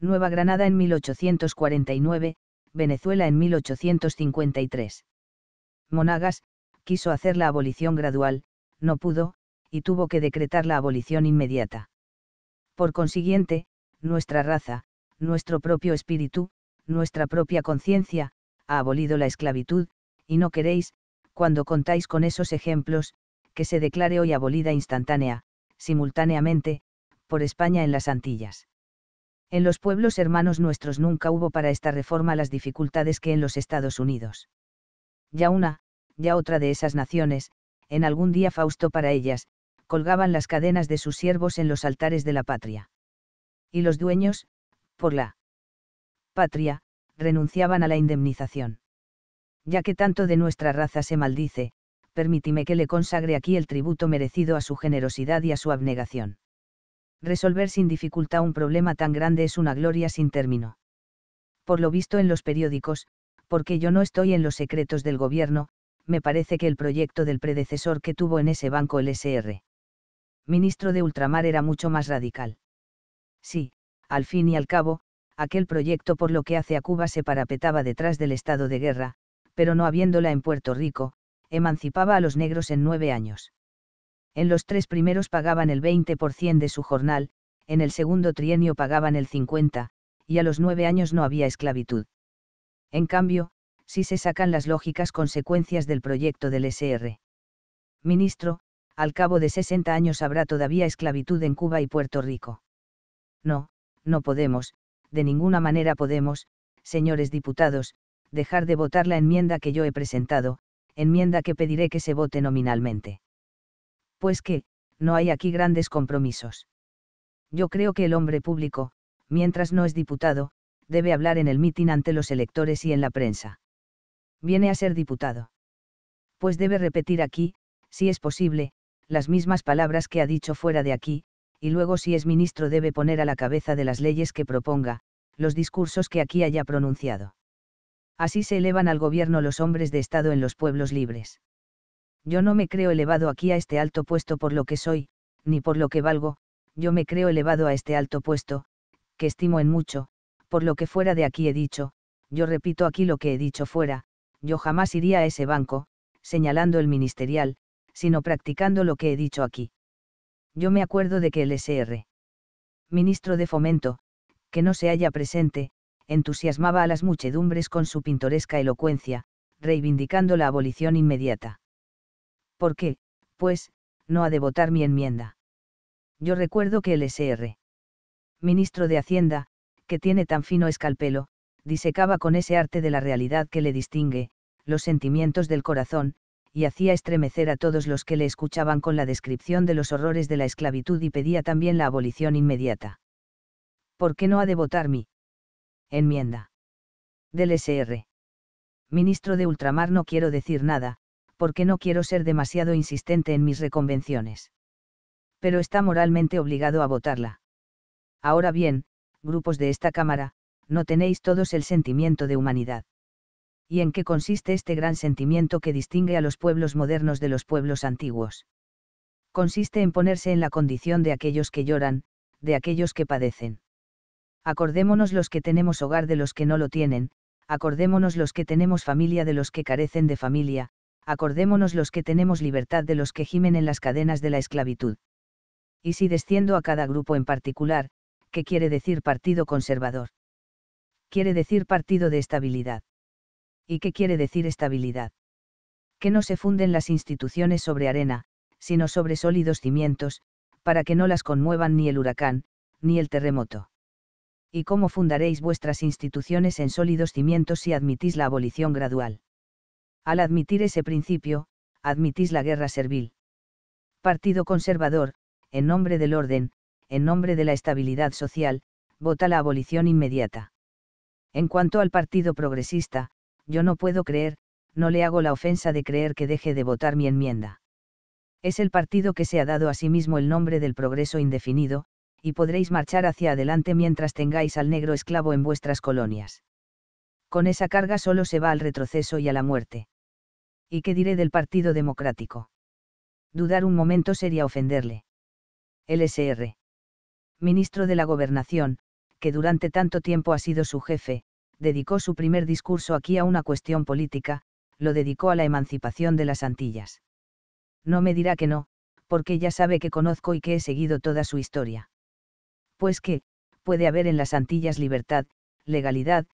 Nueva Granada en 1849, Venezuela en 1853. Monagas, quiso hacer la abolición gradual, no pudo, y tuvo que decretar la abolición inmediata. Por consiguiente, nuestra raza, nuestro propio espíritu, nuestra propia conciencia, ha abolido la esclavitud, y no queréis, cuando contáis con esos ejemplos, que se declare hoy abolida instantánea, simultáneamente, por España en las Antillas. En los pueblos hermanos nuestros nunca hubo para esta reforma las dificultades que en los Estados Unidos. Ya una, ya otra de esas naciones, en algún día Fausto para ellas, colgaban las cadenas de sus siervos en los altares de la patria. Y los dueños, por la patria, renunciaban a la indemnización. Ya que tanto de nuestra raza se maldice, permítime que le consagre aquí el tributo merecido a su generosidad y a su abnegación. Resolver sin dificultad un problema tan grande es una gloria sin término. Por lo visto en los periódicos, porque yo no estoy en los secretos del gobierno, me parece que el proyecto del predecesor que tuvo en ese banco el SR. Ministro de Ultramar era mucho más radical. Sí, al fin y al cabo, aquel proyecto por lo que hace a Cuba se parapetaba detrás del estado de guerra, pero no habiéndola en Puerto Rico, emancipaba a los negros en nueve años en los tres primeros pagaban el 20% de su jornal, en el segundo trienio pagaban el 50%, y a los nueve años no había esclavitud. En cambio, si se sacan las lógicas consecuencias del proyecto del SR. Ministro, al cabo de 60 años habrá todavía esclavitud en Cuba y Puerto Rico. No, no podemos, de ninguna manera podemos, señores diputados, dejar de votar la enmienda que yo he presentado, enmienda que pediré que se vote nominalmente pues que, no hay aquí grandes compromisos. Yo creo que el hombre público, mientras no es diputado, debe hablar en el mitin ante los electores y en la prensa. Viene a ser diputado. Pues debe repetir aquí, si es posible, las mismas palabras que ha dicho fuera de aquí, y luego si es ministro debe poner a la cabeza de las leyes que proponga, los discursos que aquí haya pronunciado. Así se elevan al gobierno los hombres de Estado en los pueblos libres. Yo no me creo elevado aquí a este alto puesto por lo que soy, ni por lo que valgo, yo me creo elevado a este alto puesto, que estimo en mucho, por lo que fuera de aquí he dicho, yo repito aquí lo que he dicho fuera, yo jamás iría a ese banco, señalando el ministerial, sino practicando lo que he dicho aquí. Yo me acuerdo de que el SR. Ministro de Fomento, que no se haya presente, entusiasmaba a las muchedumbres con su pintoresca elocuencia, reivindicando la abolición inmediata. ¿Por qué, pues, no ha de votar mi enmienda? Yo recuerdo que el SR. Ministro de Hacienda, que tiene tan fino escalpelo, disecaba con ese arte de la realidad que le distingue, los sentimientos del corazón, y hacía estremecer a todos los que le escuchaban con la descripción de los horrores de la esclavitud y pedía también la abolición inmediata. ¿Por qué no ha de votar mi enmienda? Del SR. Ministro de Ultramar no quiero decir nada, porque no quiero ser demasiado insistente en mis reconvenciones. Pero está moralmente obligado a votarla. Ahora bien, grupos de esta Cámara, no tenéis todos el sentimiento de humanidad. ¿Y en qué consiste este gran sentimiento que distingue a los pueblos modernos de los pueblos antiguos? Consiste en ponerse en la condición de aquellos que lloran, de aquellos que padecen. Acordémonos los que tenemos hogar de los que no lo tienen, acordémonos los que tenemos familia de los que carecen de familia, acordémonos los que tenemos libertad de los que gimen en las cadenas de la esclavitud. Y si desciendo a cada grupo en particular, ¿qué quiere decir partido conservador? Quiere decir partido de estabilidad. ¿Y qué quiere decir estabilidad? Que no se funden las instituciones sobre arena, sino sobre sólidos cimientos, para que no las conmuevan ni el huracán, ni el terremoto. ¿Y cómo fundaréis vuestras instituciones en sólidos cimientos si admitís la abolición gradual? Al admitir ese principio, admitís la guerra servil. Partido Conservador, en nombre del orden, en nombre de la estabilidad social, vota la abolición inmediata. En cuanto al Partido Progresista, yo no puedo creer, no le hago la ofensa de creer que deje de votar mi enmienda. Es el partido que se ha dado a sí mismo el nombre del progreso indefinido, y podréis marchar hacia adelante mientras tengáis al negro esclavo en vuestras colonias con esa carga solo se va al retroceso y a la muerte. ¿Y qué diré del Partido Democrático? Dudar un momento sería ofenderle. SR. Ministro de la Gobernación, que durante tanto tiempo ha sido su jefe, dedicó su primer discurso aquí a una cuestión política, lo dedicó a la emancipación de las Antillas. No me dirá que no, porque ya sabe que conozco y que he seguido toda su historia. Pues que, puede haber en las Antillas libertad, legalidad,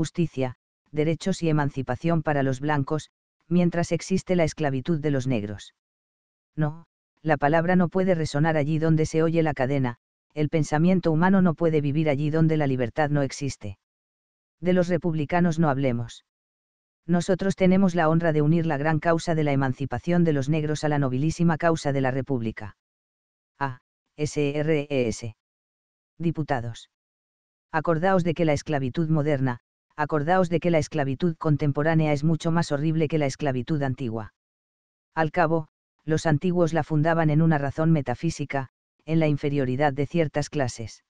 justicia, derechos y emancipación para los blancos, mientras existe la esclavitud de los negros. No, la palabra no puede resonar allí donde se oye la cadena, el pensamiento humano no puede vivir allí donde la libertad no existe. De los republicanos no hablemos. Nosotros tenemos la honra de unir la gran causa de la emancipación de los negros a la nobilísima causa de la República. A. S. E, Diputados. Acordaos de que la esclavitud moderna, acordaos de que la esclavitud contemporánea es mucho más horrible que la esclavitud antigua. Al cabo, los antiguos la fundaban en una razón metafísica, en la inferioridad de ciertas clases.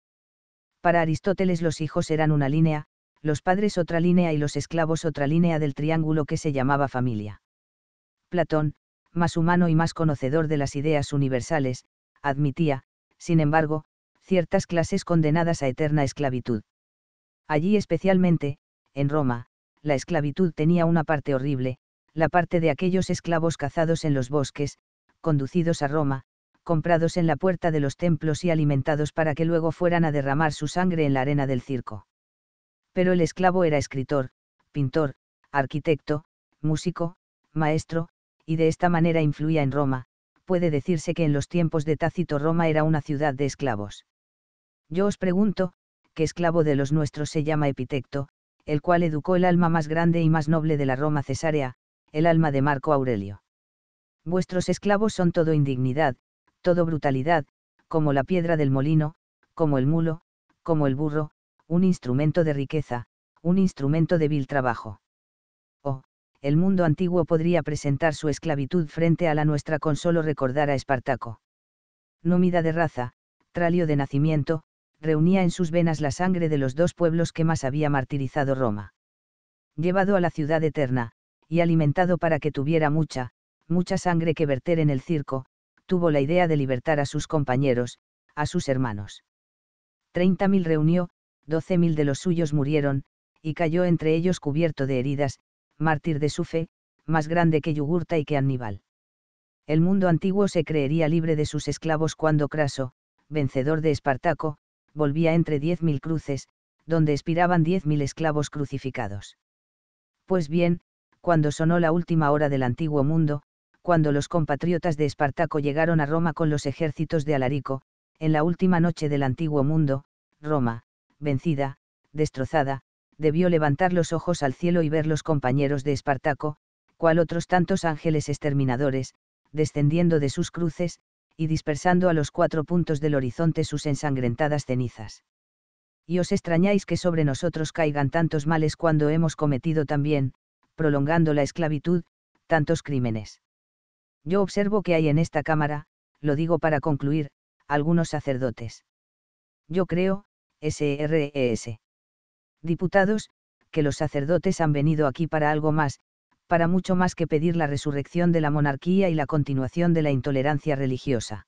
Para Aristóteles los hijos eran una línea, los padres otra línea y los esclavos otra línea del triángulo que se llamaba familia. Platón, más humano y más conocedor de las ideas universales, admitía, sin embargo, ciertas clases condenadas a eterna esclavitud. Allí especialmente, en Roma, la esclavitud tenía una parte horrible, la parte de aquellos esclavos cazados en los bosques, conducidos a Roma, comprados en la puerta de los templos y alimentados para que luego fueran a derramar su sangre en la arena del circo. Pero el esclavo era escritor, pintor, arquitecto, músico, maestro, y de esta manera influía en Roma, puede decirse que en los tiempos de Tácito Roma era una ciudad de esclavos. Yo os pregunto, ¿qué esclavo de los nuestros se llama epitecto, el cual educó el alma más grande y más noble de la Roma cesárea, el alma de Marco Aurelio. Vuestros esclavos son todo indignidad, todo brutalidad, como la piedra del molino, como el mulo, como el burro, un instrumento de riqueza, un instrumento de vil trabajo. Oh, el mundo antiguo podría presentar su esclavitud frente a la nuestra con solo recordar a Espartaco. Númida de raza, tralio de nacimiento, reunía en sus venas la sangre de los dos pueblos que más había martirizado Roma. Llevado a la ciudad eterna, y alimentado para que tuviera mucha, mucha sangre que verter en el circo, tuvo la idea de libertar a sus compañeros, a sus hermanos. Treinta mil reunió, doce mil de los suyos murieron, y cayó entre ellos cubierto de heridas, mártir de su fe, más grande que Yugurta y que aníbal. El mundo antiguo se creería libre de sus esclavos cuando Craso, vencedor de Espartaco, volvía entre diez mil cruces, donde expiraban diez mil esclavos crucificados. Pues bien, cuando sonó la última hora del antiguo mundo, cuando los compatriotas de Espartaco llegaron a Roma con los ejércitos de Alarico, en la última noche del antiguo mundo, Roma, vencida, destrozada, debió levantar los ojos al cielo y ver los compañeros de Espartaco, cual otros tantos ángeles exterminadores, descendiendo de sus cruces, y dispersando a los cuatro puntos del horizonte sus ensangrentadas cenizas. Y os extrañáis que sobre nosotros caigan tantos males cuando hemos cometido también, prolongando la esclavitud, tantos crímenes. Yo observo que hay en esta cámara, lo digo para concluir, algunos sacerdotes. Yo creo, SRES. E e Diputados, que los sacerdotes han venido aquí para algo más, para mucho más que pedir la resurrección de la monarquía y la continuación de la intolerancia religiosa.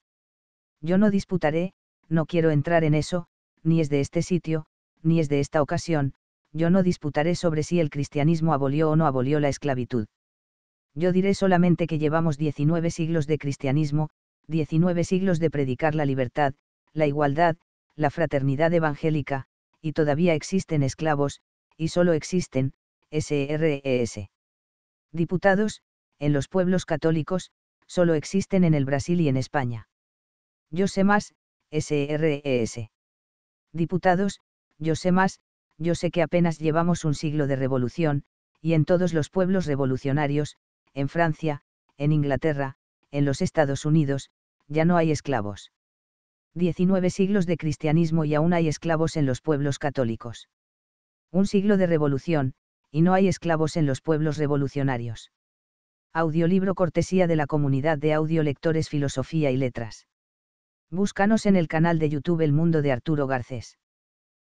Yo no disputaré, no quiero entrar en eso, ni es de este sitio, ni es de esta ocasión, yo no disputaré sobre si el cristianismo abolió o no abolió la esclavitud. Yo diré solamente que llevamos 19 siglos de cristianismo, 19 siglos de predicar la libertad, la igualdad, la fraternidad evangélica, y todavía existen esclavos, y solo existen, SRES diputados, en los pueblos católicos, solo existen en el Brasil y en España. Yo sé Más, SRES. E diputados, yo sé más, yo sé que apenas llevamos un siglo de revolución, y en todos los pueblos revolucionarios, en Francia, en Inglaterra, en los Estados Unidos, ya no hay esclavos. 19 siglos de cristianismo y aún hay esclavos en los pueblos católicos. Un siglo de revolución, y no hay esclavos en los pueblos revolucionarios. Audiolibro cortesía de la comunidad de audiolectores Filosofía y Letras. Búscanos en el canal de YouTube El Mundo de Arturo Garcés.